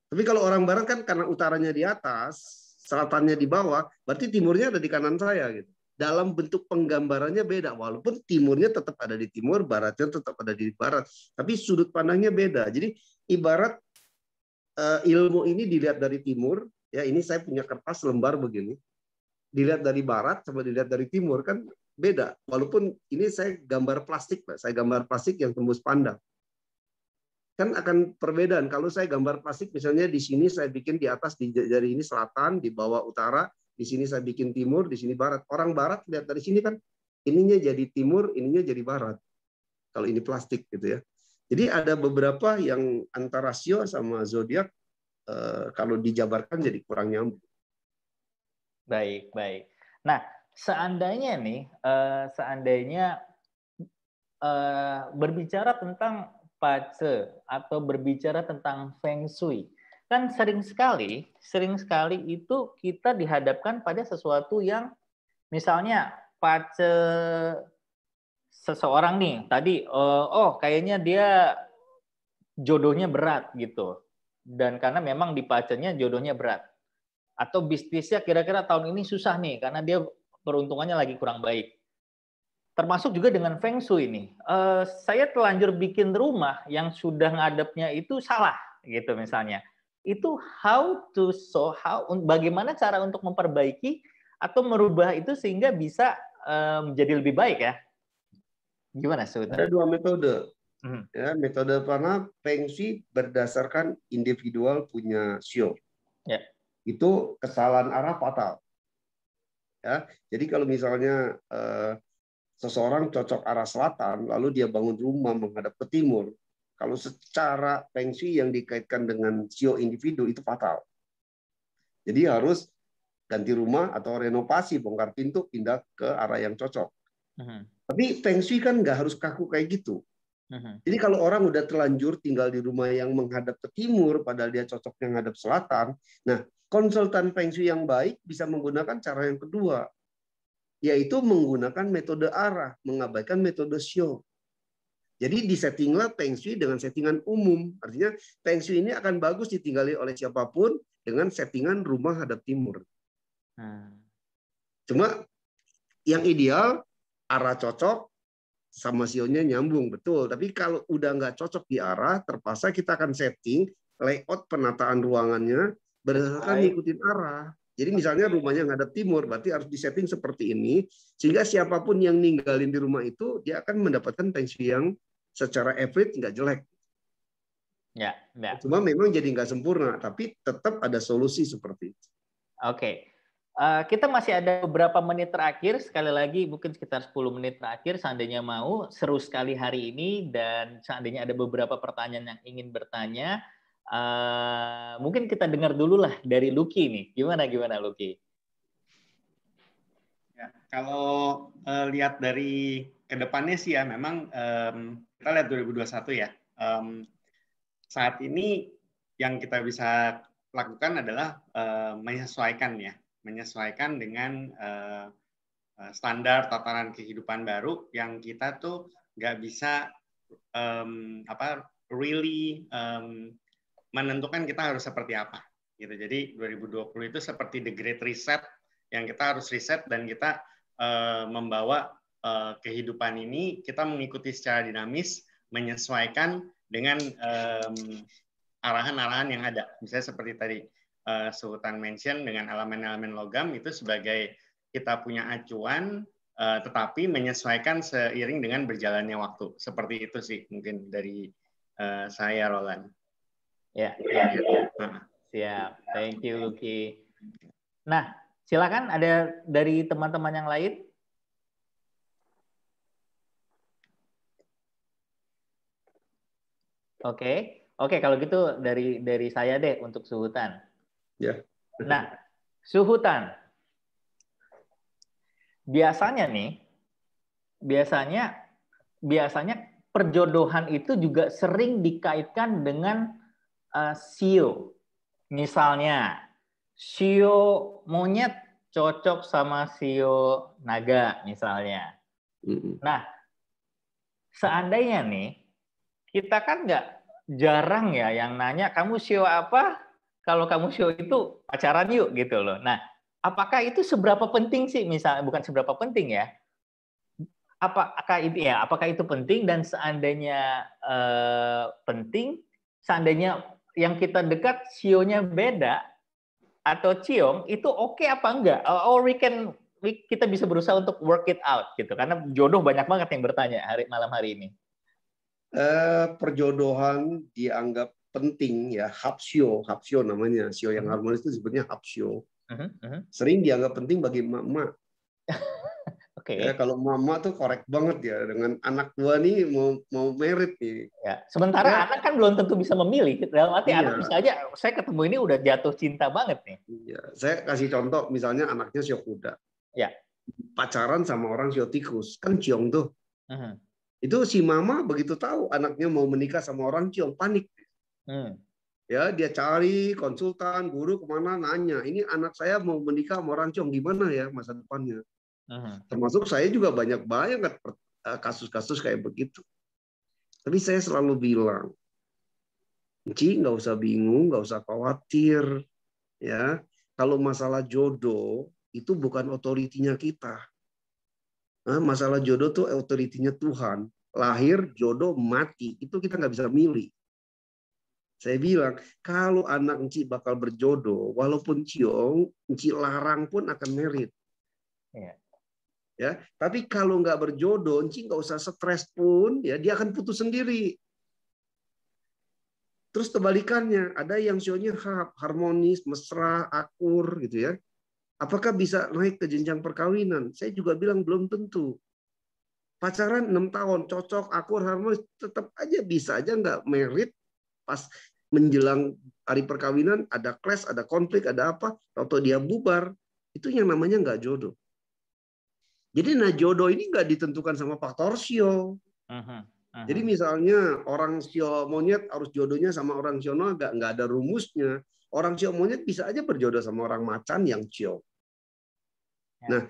Tapi kalau orang barat kan karena utaranya di atas, selatannya di bawah, berarti timurnya ada di kanan saya gitu dalam bentuk penggambarannya beda walaupun timurnya tetap ada di timur baratnya tetap ada di barat tapi sudut pandangnya beda jadi ibarat eh, ilmu ini dilihat dari timur ya ini saya punya kertas lembar begini dilihat dari barat sama dilihat dari timur kan beda walaupun ini saya gambar plastik Pak. saya gambar plastik yang tembus pandang kan akan perbedaan kalau saya gambar plastik misalnya di sini saya bikin di atas di jari ini selatan di bawah utara di sini saya bikin timur, di sini barat. Orang barat lihat dari sini kan ininya jadi timur, ininya jadi barat. Kalau ini plastik gitu ya. Jadi ada beberapa yang antara rasio sama zodiak eh, kalau dijabarkan jadi kurang nyambung. Baik, baik. Nah, seandainya nih, eh, seandainya eh, berbicara tentang pace atau berbicara tentang feng shui, Kan sering sekali, sering sekali itu kita dihadapkan pada sesuatu yang misalnya pace seseorang nih tadi eh, oh kayaknya dia jodohnya berat gitu. Dan karena memang di pacenya jodohnya berat. Atau bisnisnya kira-kira tahun ini susah nih karena dia peruntungannya lagi kurang baik termasuk juga dengan feng shui ini. Eh, saya telanjur bikin rumah yang sudah ngadepnya itu salah gitu misalnya itu how to so how bagaimana cara untuk memperbaiki atau merubah itu sehingga bisa eh, menjadi um, lebih baik ya gimana sebetulnya ada dua metode hmm. ya metode pertama Feng berdasarkan individual punya show ya. itu kesalahan arah fatal ya jadi kalau misalnya uh, seseorang cocok arah selatan lalu dia bangun rumah menghadap ke timur kalau secara Feng Shui yang dikaitkan dengan sio e individu itu fatal. Jadi harus ganti rumah atau renovasi, bongkar pintu, pindah ke arah yang cocok. Uh-huh. Tapi Feng Shui kan nggak harus kaku kayak gitu. Uh-huh. Jadi kalau orang udah terlanjur tinggal di rumah yang menghadap ke timur, padahal dia cocoknya menghadap selatan, nah konsultan Feng Shui yang baik bisa menggunakan cara yang kedua, yaitu menggunakan metode arah, mengabaikan metode show. Jadi disettinglah Feng Shui dengan settingan umum. Artinya Feng Shui ini akan bagus ditinggali oleh siapapun dengan settingan rumah hadap timur. Hmm. Cuma yang ideal arah cocok sama sionya nyambung betul. Tapi kalau udah nggak cocok di arah, terpaksa kita akan setting layout penataan ruangannya berdasarkan ngikutin arah. Jadi misalnya rumahnya nggak ada timur, berarti harus disetting seperti ini sehingga siapapun yang ninggalin di rumah itu dia akan mendapatkan tensi yang secara average nggak jelek. Ya, ya. Cuma memang jadi nggak sempurna, tapi tetap ada solusi seperti itu. Oke. Okay. Uh, eh, kita masih ada beberapa menit terakhir, sekali lagi mungkin sekitar 10 menit terakhir, seandainya mau, seru sekali hari ini, dan seandainya ada beberapa pertanyaan yang ingin bertanya, uh, mungkin kita dengar dulu lah dari Lucky nih. Gimana, gimana Lucky? Ya, kalau uh, lihat dari kedepannya sih ya, memang um, kita lihat 2021 ya. Um, saat ini yang kita bisa lakukan adalah uh, menyesuaikan ya, menyesuaikan dengan uh, standar tatanan kehidupan baru yang kita tuh nggak bisa um, apa really um, menentukan kita harus seperti apa gitu. Jadi 2020 itu seperti the great reset yang kita harus reset dan kita uh, membawa uh, kehidupan ini kita mengikuti secara dinamis, menyesuaikan dengan arahan-arahan um, yang ada. Misalnya seperti tadi uh, Sultan mention dengan elemen-elemen logam itu sebagai kita punya acuan, uh, tetapi menyesuaikan seiring dengan berjalannya waktu. Seperti itu sih mungkin dari uh, saya Roland. Ya, ya, ya. yeah. siap. Thank you Lucky. Nah, silakan ada dari teman-teman yang lain Oke, okay. oke okay, kalau gitu dari dari saya deh untuk suhutan. Ya. Yeah. Nah, suhutan biasanya nih, biasanya biasanya perjodohan itu juga sering dikaitkan dengan uh, Misalnya, sio monyet cocok sama sio naga misalnya. Mm -hmm. Nah, seandainya nih kita kan nggak jarang ya yang nanya kamu sio apa kalau kamu sio itu pacaran yuk gitu loh. Nah, apakah itu seberapa penting sih misalnya bukan seberapa penting ya? Apakah itu ya? Apakah itu penting dan seandainya eh, penting, seandainya yang kita dekat sionya beda atau ciong itu oke okay apa enggak? Or oh, oh, we can kita bisa berusaha untuk work it out gitu karena jodoh banyak banget yang bertanya hari malam hari ini. Eh, perjodohan dianggap penting ya hapsio hapsio namanya sio yang hmm. harmonis itu sebenarnya hapsio uh-huh, uh-huh. sering dianggap penting bagi emak-emak Okay. Ya, kalau mama tuh korek banget ya dengan anak gua nih mau mau merit nih. Ya, sementara ya. anak kan belum tentu bisa memilih. Dalam arti ya. anak iya. bisa aja saya ketemu ini udah jatuh cinta banget nih. ya. saya kasih contoh misalnya anaknya sio kuda. Ya. Pacaran sama orang sio tikus, kan ciong tuh. Uh -huh. Itu si mama begitu tahu anaknya mau menikah sama orang ciong panik. Hmm. Ya, dia cari konsultan, guru kemana nanya. Ini anak saya mau menikah sama orang ciong gimana ya masa depannya? uh Termasuk saya juga banyak banget e, kasus-kasus kayak begitu. Tapi saya selalu bilang, Ci nggak usah bingung, nggak usah khawatir. Ya, kalau masalah jodoh itu bukan otoritinya kita. Eh, masalah jodoh tuh autoritinya Tuhan. Lahir, jodoh, mati. Itu kita nggak bisa milih. Saya bilang, kalau anak Enci bakal berjodoh, walaupun ciong, Enci larang pun akan merit. Ya. ya tapi kalau nggak berjodoh, Enci nggak usah stres pun, ya dia akan putus sendiri. Terus kebalikannya, ada yang sionya harmonis, mesra, akur gitu ya. Apakah bisa naik ke jenjang perkawinan? Saya juga bilang belum tentu. Pacaran 6 tahun, cocok, akur, harmonis, tetap aja bisa aja nggak merit pas menjelang hari perkawinan ada clash, ada konflik, ada apa, atau dia bubar. Itu yang namanya nggak jodoh. Jadi nah jodoh ini nggak ditentukan sama faktor sio. Uh -huh. Jadi misalnya orang sio monyet harus jodohnya sama orang sio nggak nggak ada rumusnya. Orang cio monyet bisa aja berjodoh sama orang macan yang cio. Ya. Nah,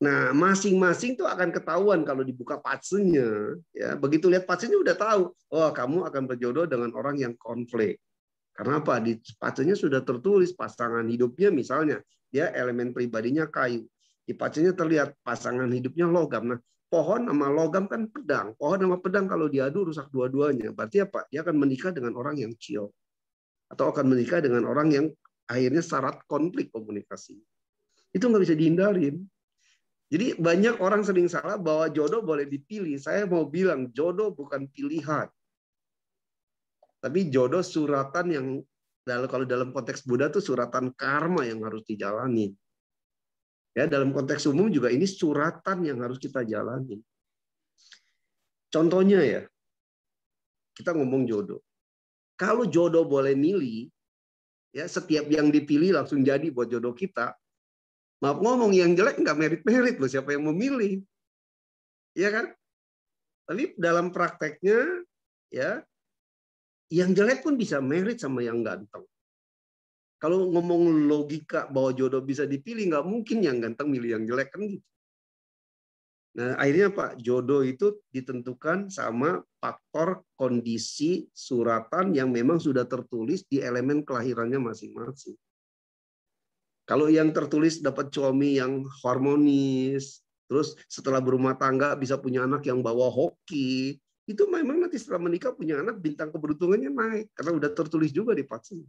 Nah, masing-masing tuh akan ketahuan kalau dibuka patsenya. Ya, begitu lihat patsenya udah tahu, oh kamu akan berjodoh dengan orang yang konflik. Karena apa? Di patsenya sudah tertulis pasangan hidupnya misalnya, dia elemen pribadinya kayu. Di patsenya terlihat pasangan hidupnya logam. Nah, pohon sama logam kan pedang. Pohon sama pedang kalau diadu rusak dua-duanya. Berarti apa? Dia akan menikah dengan orang yang ciong atau akan menikah dengan orang yang akhirnya syarat konflik komunikasi. Itu nggak bisa dihindarin. Jadi banyak orang sering salah bahwa jodoh boleh dipilih. Saya mau bilang jodoh bukan pilihan. Tapi jodoh suratan yang kalau dalam konteks Buddha tuh suratan karma yang harus dijalani. Ya, dalam konteks umum juga ini suratan yang harus kita jalani. Contohnya ya, kita ngomong jodoh. Kalau jodoh boleh milih, ya setiap yang dipilih langsung jadi buat jodoh kita. Maaf ngomong yang jelek nggak merit-merit loh siapa yang memilih. ya kan? Tapi dalam prakteknya ya yang jelek pun bisa merit sama yang ganteng. Kalau ngomong logika bahwa jodoh bisa dipilih, nggak mungkin yang ganteng milih yang jelek kan gitu. Nah, akhirnya Pak, jodoh itu ditentukan sama faktor kondisi suratan yang memang sudah tertulis di elemen kelahirannya masing-masing. Kalau yang tertulis dapat suami yang harmonis, terus setelah berumah tangga bisa punya anak yang bawa hoki, itu memang nanti setelah menikah punya anak bintang keberuntungannya naik karena udah tertulis juga di pasien.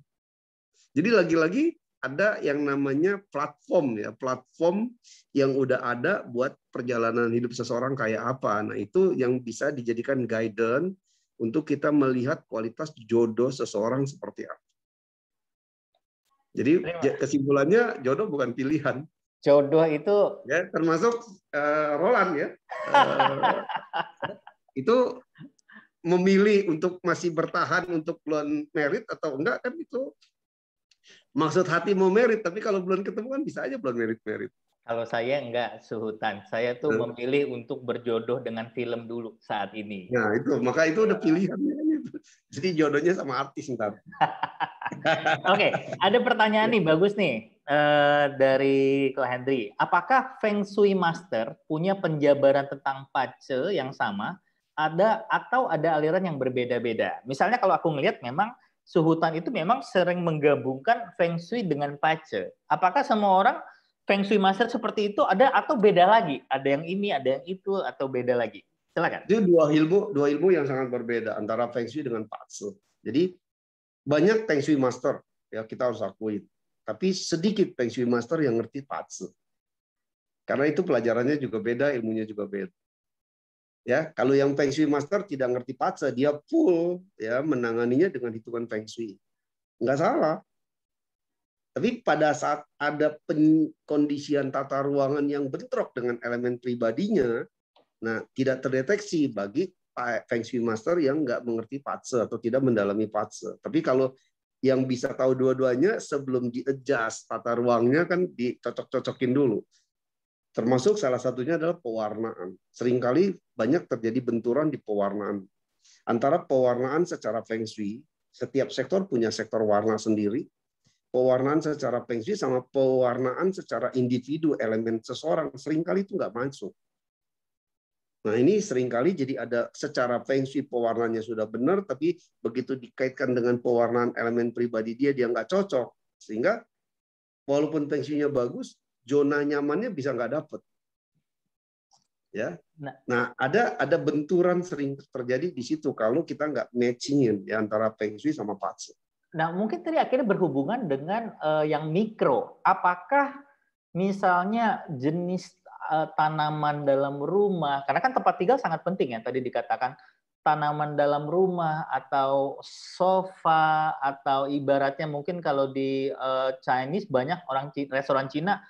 Jadi lagi-lagi ada yang namanya platform ya, platform yang udah ada buat perjalanan hidup seseorang kayak apa. Nah, itu yang bisa dijadikan guidance untuk kita melihat kualitas jodoh seseorang seperti apa. Jadi kesimpulannya jodoh bukan pilihan. Jodoh itu ya termasuk uh, Roland ya. Uh, itu memilih untuk masih bertahan untuk belum merit atau enggak kan itu maksud hatimu merit, tapi kalau belum ketemu kan bisa aja belum merit-merit. Kalau saya enggak suhutan, saya tuh eh. memilih untuk berjodoh dengan film dulu saat ini. Nah itu, maka itu udah pilihannya. Jadi jodohnya sama artis ntar. Oke, okay. ada pertanyaan nih bagus nih eh, dari Ko Henry. Apakah Feng Shui Master punya penjabaran tentang pace yang sama? Ada atau ada aliran yang berbeda-beda? Misalnya kalau aku ngelihat memang Suhutan itu memang sering menggabungkan Feng Shui dengan Pace. Apakah semua orang Feng Shui Master seperti itu ada atau beda lagi? Ada yang ini, ada yang itu, atau beda lagi? Silakan. Itu dua ilmu, dua ilmu yang sangat berbeda antara Feng Shui dengan Pace. Jadi banyak Feng Shui Master ya kita harus akui. Tapi sedikit Feng Shui Master yang ngerti Pace. Karena itu pelajarannya juga beda, ilmunya juga beda. Ya, kalau yang Feng Shui Master tidak ngerti patsa, dia full ya menanganinya dengan hitungan Feng Shui. Nggak salah. Tapi pada saat ada kondisian tata ruangan yang bentrok dengan elemen pribadinya, nah tidak terdeteksi bagi Feng Shui Master yang nggak mengerti patse atau tidak mendalami patse. Tapi kalau yang bisa tahu dua-duanya sebelum di-adjust tata ruangnya kan dicocok-cocokin dulu. Termasuk salah satunya adalah pewarnaan. Seringkali banyak terjadi benturan di pewarnaan. Antara pewarnaan secara feng shui, setiap sektor punya sektor warna sendiri, pewarnaan secara feng shui sama pewarnaan secara individu elemen seseorang seringkali itu nggak masuk. Nah ini seringkali jadi ada secara feng shui pewarnaannya sudah benar, tapi begitu dikaitkan dengan pewarnaan elemen pribadi dia, dia nggak cocok. Sehingga walaupun feng shui-nya bagus, zona nyamannya bisa nggak dapet. Ya. Nah. nah, ada ada benturan sering terjadi di situ kalau kita nggak matchingin ya antara feng shui sama Patsu. Nah, mungkin tadi akhirnya berhubungan dengan uh, yang mikro. Apakah misalnya jenis uh, tanaman dalam rumah, karena kan tempat tinggal sangat penting ya tadi dikatakan tanaman dalam rumah atau sofa atau ibaratnya mungkin kalau di uh, Chinese banyak orang restoran Cina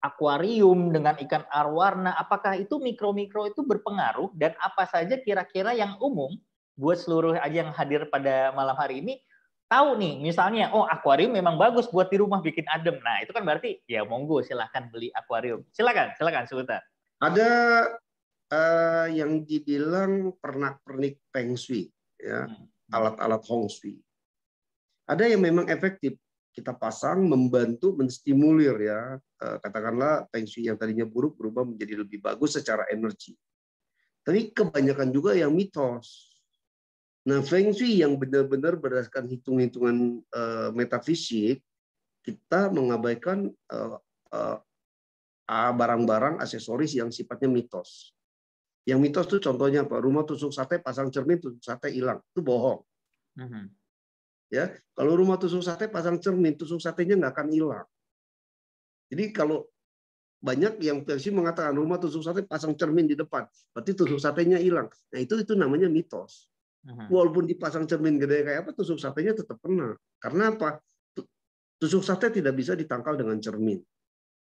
akuarium dengan ikan arwana, apakah itu mikro-mikro itu berpengaruh dan apa saja kira-kira yang umum buat seluruh aja yang hadir pada malam hari ini tahu nih misalnya oh akuarium memang bagus buat di rumah bikin adem. Nah, itu kan berarti ya monggo silahkan beli akuarium. Silakan, silakan sebentar. Ada uh, yang dibilang pernak-pernik feng ya, hmm. alat-alat hmm. Ada yang memang efektif kita pasang membantu menstimulir ya eh, katakanlah feng shui yang tadinya buruk berubah menjadi lebih bagus secara energi. Tapi kebanyakan juga yang mitos. Nah, feng shui yang benar-benar berdasarkan hitung-hitungan eh, metafisik kita mengabaikan eh, barang-barang aksesoris yang sifatnya mitos. Yang mitos itu contohnya apa? Rumah tusuk sate pasang cermin tusuk sate hilang. Itu bohong. Uh mm-hmm. -huh. Ya, kalau rumah tusuk sate pasang cermin, tusuk satenya nggak akan hilang. Jadi kalau banyak yang versi mengatakan rumah tusuk sate pasang cermin di depan, berarti tusuk satenya hilang. Nah itu itu namanya mitos. Mhm. Walaupun dipasang cermin gede kayak apa, tusuk satenya tetap kena. Karena apa? Tusuk sate tidak bisa ditangkal dengan cermin.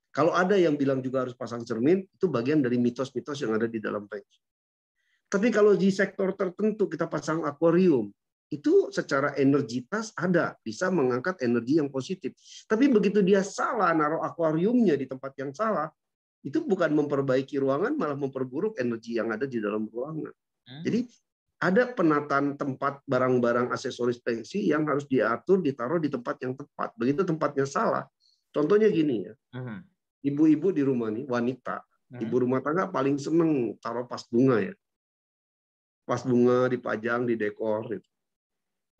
Kalau ada yang bilang juga harus pasang cermin, itu bagian dari mitos-mitos yang ada di dalam feng Tapi kalau di sektor tertentu kita pasang akuarium, itu secara energitas ada, bisa mengangkat energi yang positif. Tapi begitu dia salah naruh akuariumnya di tempat yang salah, itu bukan memperbaiki ruangan, malah memperburuk energi yang ada di dalam ruangan. Hmm. Jadi ada penataan tempat barang-barang aksesoris pensi yang harus diatur, ditaruh di tempat yang tepat. Begitu tempatnya salah, contohnya gini ya, hmm. ibu-ibu di rumah nih, wanita, hmm. ibu rumah tangga paling seneng taruh pas bunga ya, pas bunga dipajang di dekor. Gitu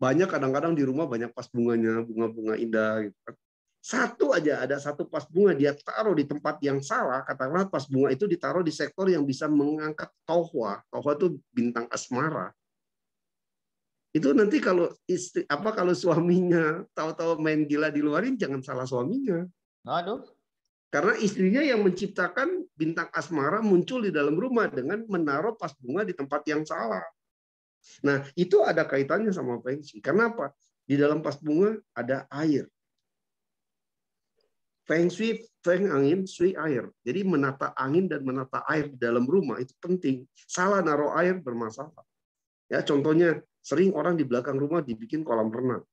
banyak kadang-kadang di rumah banyak pas bunganya bunga-bunga indah gitu kan satu aja ada satu pas bunga dia taruh di tempat yang salah katakanlah pas bunga itu ditaruh di sektor yang bisa mengangkat tohwa tohwa itu bintang asmara itu nanti kalau istri apa kalau suaminya tahu-tahu main gila di luarin jangan salah suaminya aduh karena istrinya yang menciptakan bintang asmara muncul di dalam rumah dengan menaruh pas bunga di tempat yang salah Nah, itu ada kaitannya sama Feng Karena apa? Di dalam pas bunga ada air. Feng Shui, Feng angin, Shui air. Jadi menata angin dan menata air di dalam rumah itu penting. Salah naruh air bermasalah. Ya, contohnya sering orang di belakang rumah dibikin kolam renang.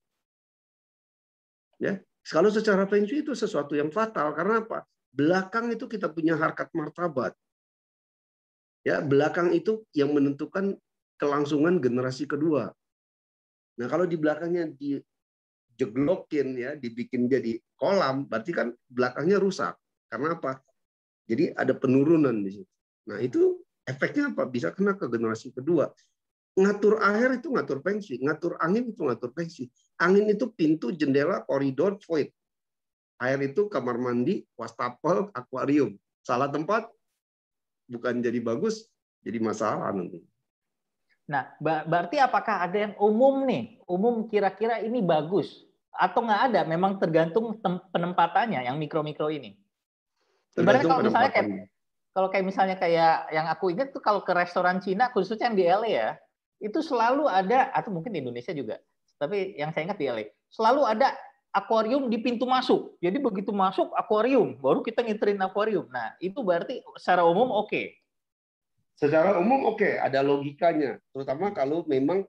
Ya, kalau secara Feng Shui itu sesuatu yang fatal karena apa? Belakang itu kita punya harkat martabat. Ya, belakang itu yang menentukan kelangsungan generasi kedua. Nah, kalau di belakangnya dijeglokin ya, dibikin jadi kolam, berarti kan belakangnya rusak. Karena apa? Jadi ada penurunan di situ. Nah, itu efeknya apa? Bisa kena ke generasi kedua. Ngatur air itu ngatur pensi, ngatur angin itu ngatur pensi. Angin itu pintu, jendela, koridor, void. Air itu kamar mandi, wastafel, akuarium. Salah tempat bukan jadi bagus, jadi masalah nanti. Nah, berarti apakah ada yang umum nih? Umum kira-kira ini bagus atau nggak ada? Memang tergantung penempatannya yang mikro-mikro ini. Sebenarnya kalau misalnya kayak kalau kayak misalnya kayak yang aku ingat tuh kalau ke restoran Cina khususnya yang di LA ya, itu selalu ada atau mungkin di Indonesia juga. Tapi yang saya ingat di LA, selalu ada akuarium di pintu masuk. Jadi begitu masuk akuarium, baru kita ngiterin akuarium. Nah, itu berarti secara umum oke. Okay Secara umum oke, okay, ada logikanya, terutama kalau memang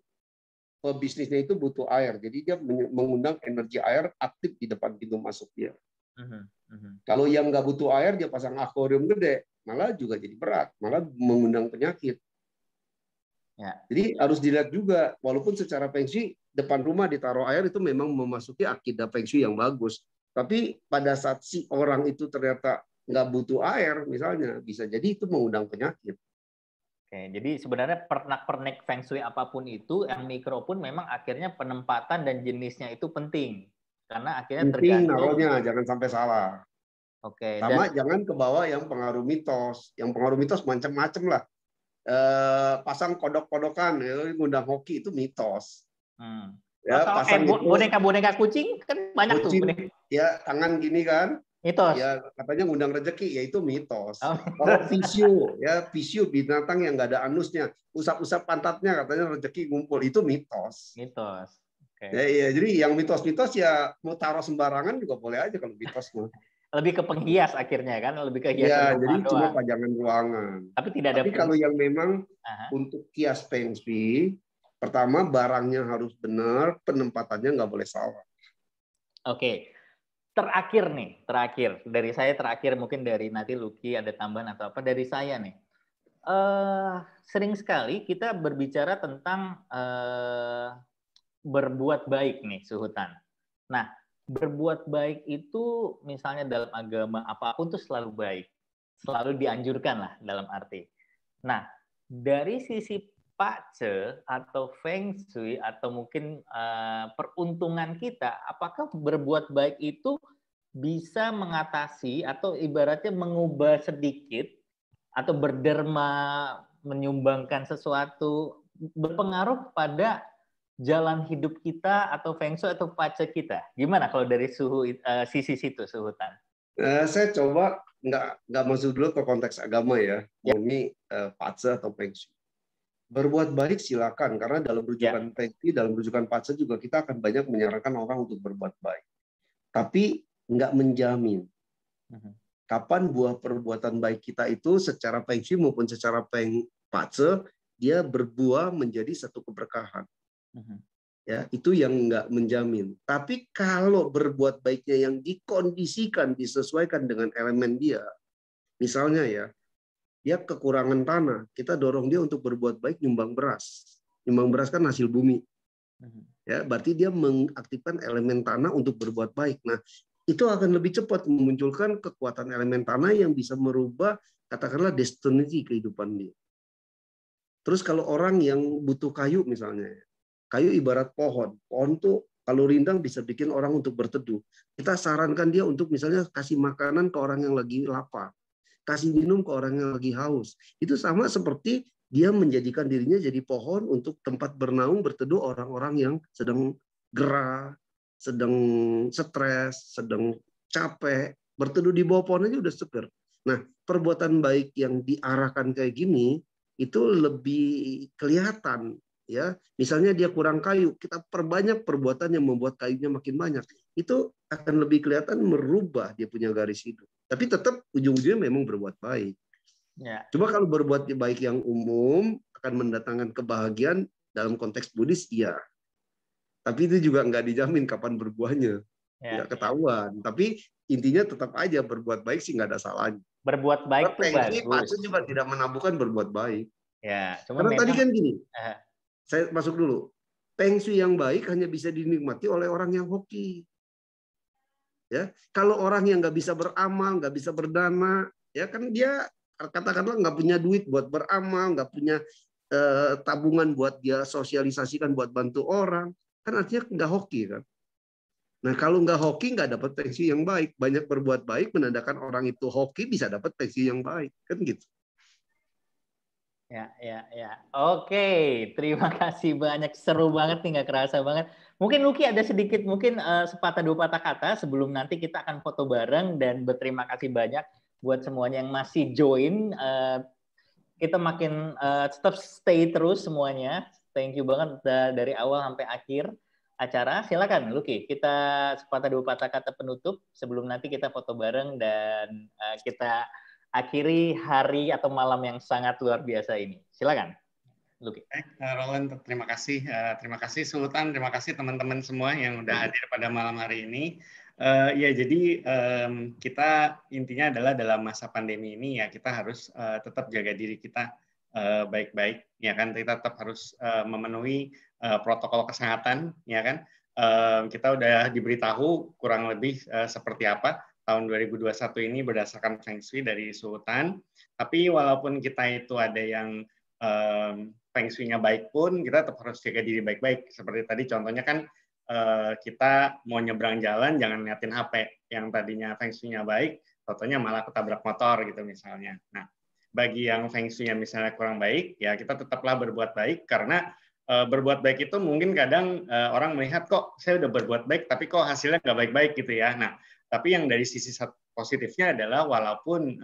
pebisnisnya itu butuh air. Jadi dia mengundang energi air aktif di depan pintu masuk dia. Mhm, mhm. Kalau yang nggak butuh air dia pasang akuarium gede, malah juga jadi berat, malah mengundang penyakit. Ya. Jadi harus dilihat juga, walaupun secara pensi depan rumah ditaruh air itu memang memasuki akidah pensi yang bagus. Tapi pada saat si orang itu ternyata nggak butuh air, misalnya bisa jadi itu mengundang penyakit. Oke, jadi sebenarnya pernak-pernik feng shui apapun itu, yang mikro pun memang akhirnya penempatan dan jenisnya itu penting. Karena akhirnya penting tergantung. Penting jangan sampai salah. Oke. Sama dan... jangan ke bawah yang pengaruh mitos. Yang pengaruh mitos macam-macam lah. E, pasang kodok-kodokan, ya, ngundang hoki itu mitos. Hmm. Ya, eh, pasang boneka-boneka kucing kan banyak kucing, tuh. Boneka. Ya, tangan gini kan. Mitos. Ya katanya ngundang rezeki, yaitu mitos. Oh. Kalau visio, ya visio binatang yang nggak ada anusnya, usap-usap pantatnya katanya rezeki ngumpul, itu mitos. Mitos. Okay. Ya, ya, jadi yang mitos-mitos ya mau taruh sembarangan juga boleh aja kalau mitos mah. Lebih ke penghias akhirnya kan, lebih ke hias. Ya, jadi doang. cuma pajangan ruangan. Tapi tidak ada. Tapi kalau yang memang Aha. untuk kias pensi pertama barangnya harus benar, penempatannya nggak boleh salah. Oke. Okay terakhir nih, terakhir dari saya terakhir mungkin dari nanti Lucky ada tambahan atau apa dari saya nih. Uh, sering sekali kita berbicara tentang uh, berbuat baik nih suhutan. Nah, berbuat baik itu misalnya dalam agama apapun tuh selalu baik, selalu dianjurkan lah dalam arti. Nah, dari sisi pace atau feng shui atau mungkin uh, peruntungan kita, apakah berbuat baik itu bisa mengatasi atau ibaratnya mengubah sedikit atau berderma menyumbangkan sesuatu berpengaruh pada jalan hidup kita atau feng shui atau pace kita. Gimana kalau dari suhu uh, sisi situ suhu tan? Uh, eh, saya coba nggak nggak masuk dulu ke konteks agama ya, ya. ini uh, pace atau feng shui berbuat baik silakan karena dalam ya. rujukan ya. dalam rujukan PACE juga kita akan banyak menyarankan orang untuk berbuat baik. Tapi nggak menjamin mhm. kapan buah perbuatan baik kita itu secara Feng maupun secara peng Pace dia berbuah menjadi satu keberkahan. Mhm. Ya, itu yang nggak menjamin. Tapi kalau berbuat baiknya yang dikondisikan, disesuaikan dengan elemen dia, misalnya ya, dia kekurangan tanah, kita dorong dia untuk berbuat baik nyumbang beras. Nyumbang beras kan hasil bumi. Mhm. Ya, berarti dia mengaktifkan elemen tanah untuk berbuat baik. Nah, itu akan lebih cepat memunculkan kekuatan elemen tanah yang bisa merubah katakanlah destiny kehidupan dia. Terus kalau orang yang butuh kayu misalnya, kayu ibarat pohon. Pohon tuh kalau rindang bisa bikin orang untuk berteduh. Kita sarankan dia untuk misalnya kasih makanan ke orang yang lagi lapar kasih minum ke orang yang lagi haus. Itu sama seperti dia menjadikan dirinya jadi pohon untuk tempat bernaung berteduh orang-orang yang sedang gerah, sedang stres, sedang capek, berteduh di bawah pohon aja udah seger. Nah, perbuatan baik yang diarahkan kayak gini itu lebih kelihatan ya. Misalnya dia kurang kayu, kita perbanyak perbuatan yang membuat kayunya makin banyak. Itu akan lebih kelihatan merubah dia punya garis hidup. Tapi tetap ujung-ujungnya memang berbuat baik. Ya. Cuma kalau berbuat baik yang umum akan mendatangkan kebahagiaan dalam konteks Buddhis, iya. Tapi itu juga nggak dijamin kapan berbuahnya. Ya. ya ketahuan. Tapi intinya tetap aja berbuat baik sih nggak ada salahnya. Berbuat baik itu bagus. juga tidak menabuhkan berbuat baik. Ya, cuma Karena memang, tadi kan gini, saya masuk dulu. Pengsu yang baik hanya bisa dinikmati oleh orang yang hoki. Ya, kalau orang yang nggak bisa beramal, nggak bisa berdana, ya kan dia katakanlah nggak punya duit buat beramal, nggak punya eh, tabungan buat dia sosialisasikan, buat bantu orang, kan artinya nggak hoki kan. Nah kalau nggak hoki nggak dapat pensi yang baik. Banyak berbuat baik menandakan orang itu hoki bisa dapat pensi yang baik kan gitu. Ya, ya, ya. Oke, terima kasih banyak. Seru banget nih, nggak kerasa banget. Mungkin Luki ada sedikit mungkin uh, sepatah dua patah kata sebelum nanti kita akan foto bareng dan berterima kasih banyak buat semuanya yang masih join. Uh, kita makin uh, tetap stay terus semuanya. Thank you banget dari awal sampai akhir acara. Silakan Luki, kita sepatah dua patah kata penutup sebelum nanti kita foto bareng dan uh, kita akhiri hari atau malam yang sangat luar biasa ini. Silakan. Luki. Eh, Roland, terima kasih. Eh, terima kasih Sultan, terima kasih teman-teman semua yang udah hadir pada malam hari ini. Uh, ya, jadi um, kita intinya adalah dalam masa pandemi ini ya kita harus uh, tetap jaga diri kita baik-baik, uh, ya kan? Kita tetap harus uh, memenuhi uh, protokol kesehatan, ya kan? Uh, kita udah diberitahu kurang lebih uh, seperti apa tahun 2021 ini berdasarkan Feng dari Sultan. Tapi walaupun kita itu ada yang um, feng shui-nya baik pun kita tetap harus jaga diri baik-baik. Seperti tadi contohnya kan eh, kita mau nyebrang jalan jangan liatin HP yang tadinya feng shui-nya baik, fotonya malah ketabrak motor gitu misalnya. Nah, bagi yang feng shui-nya misalnya kurang baik, ya kita tetaplah berbuat baik karena eh, berbuat baik itu mungkin kadang eh, orang melihat kok saya udah berbuat baik tapi kok hasilnya nggak baik-baik gitu ya. Nah, tapi yang dari sisi positifnya adalah walaupun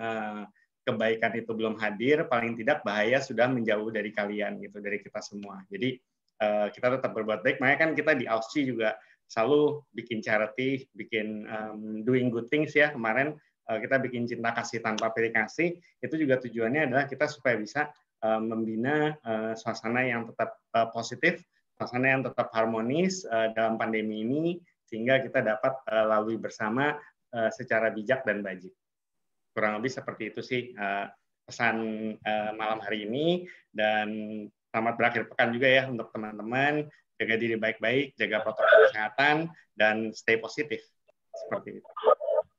kebaikan itu belum hadir, paling tidak bahaya sudah menjauh dari kalian gitu, dari kita semua. Jadi eh, kita tetap berbuat baik. Makanya kan kita di Aussie juga selalu bikin charity, bikin um, doing good things ya. Kemarin eh, kita bikin cinta kasih tanpa pilih kasih. Itu juga tujuannya adalah kita supaya bisa eh, membina suasana yang tetap positif, suasana yang tetap harmonis dalam pandemi ini sehingga kita dapat uh, lalui bersama secara bijak dan baik kurang lebih seperti itu sih eh, pesan eh, malam hari ini dan selamat berakhir pekan juga ya untuk teman-teman jaga diri baik-baik jaga protokol kesehatan dan stay positif seperti itu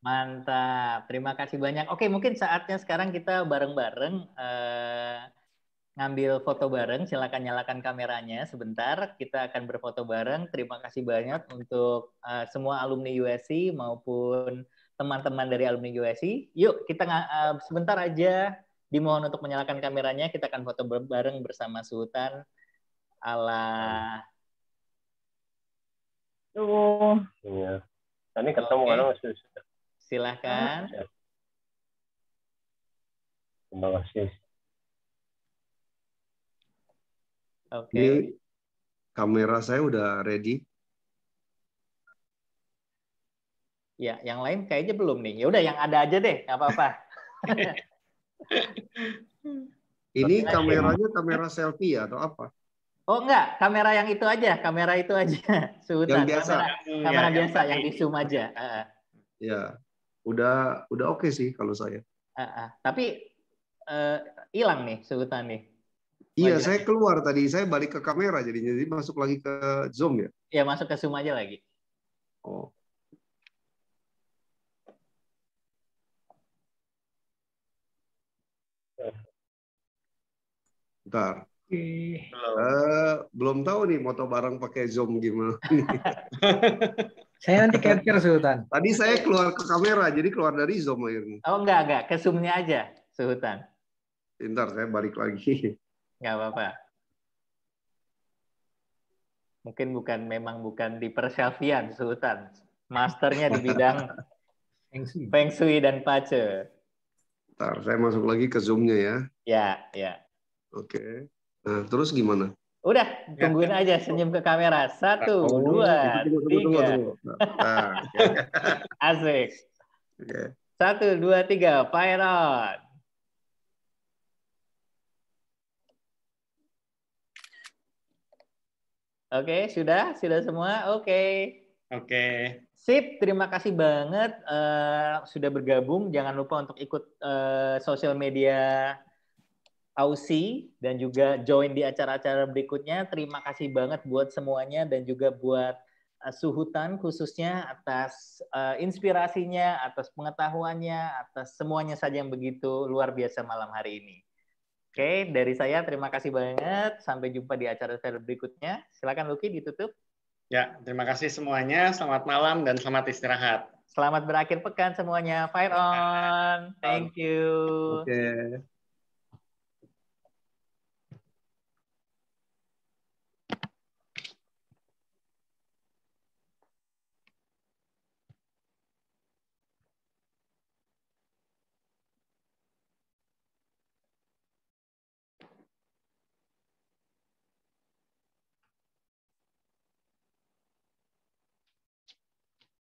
mantap terima kasih banyak oke mungkin saatnya sekarang kita bareng-bareng eh, ngambil foto bareng silakan nyalakan kameranya sebentar kita akan berfoto bareng terima kasih banyak untuk uh, semua alumni USC maupun teman-teman dari alumni USI. Yuk, kita uh, sebentar aja dimohon untuk menyalakan kameranya. Kita akan foto bareng bersama Sultan ala Tuh. Iya. Ini ketemu okay. kan Silahkan. Iya. Terima kasih. Oke. Okay. kamera saya udah ready. Ya, yang lain kayaknya belum nih. Ya udah yang ada aja deh, nggak apa-apa. Ini kameranya kamera selfie ya atau apa? Oh enggak, kamera yang itu aja, kamera itu aja. Sebutan. Yang biasa. Kamera, iya, iya, kamera ya, biasa yang, di iya. zoom aja. Uh. Ya, udah udah oke okay sih kalau saya. Uh, uh. Tapi eh, hilang uh, nih sebutan nih. Iya, saya keluar tadi, saya balik ke kamera jadinya, jadi masuk lagi ke zoom ya. Iya, masuk ke zoom aja lagi. Oh. Bentar. Uh, belum tahu nih moto barang pakai zoom gimana. saya nanti capture Sultan. Tadi saya keluar ke kamera, jadi keluar dari zoom akhirnya. Oh enggak enggak, ke zoomnya aja Sultan. Bentar, saya balik lagi. Enggak apa-apa. Mungkin bukan memang bukan di perselfian Sultan. Masternya di bidang Feng Shui dan Pace. Bentar, saya masuk lagi ke zoomnya ya. Ya, ya. Oke. Okay. Nah, terus gimana? Udah, ya, tungguin aja senyum ke kamera. Satu, oh, dua, tunggu, tiga. Tunggu, tunggu. Nah, nah Asik. Okay. Satu, dua, tiga. Fire on. Oke, okay, sudah, sudah semua. Oke. Okay. Oke. Okay. Sip, terima kasih banget uh, sudah bergabung. Jangan lupa untuk ikut uh, sosial media Ausi dan juga join di acara-acara berikutnya. Terima kasih banget buat semuanya dan juga buat uh, Suhutan khususnya atas uh, inspirasinya, atas pengetahuannya, atas semuanya saja yang begitu luar biasa malam hari ini. Oke, okay, dari saya terima kasih banget. Sampai jumpa di acara-acara berikutnya. Silakan Luki ditutup. Ya, terima kasih semuanya. Selamat malam dan selamat istirahat. Selamat berakhir pekan semuanya. Fire on. Thank you. Okay.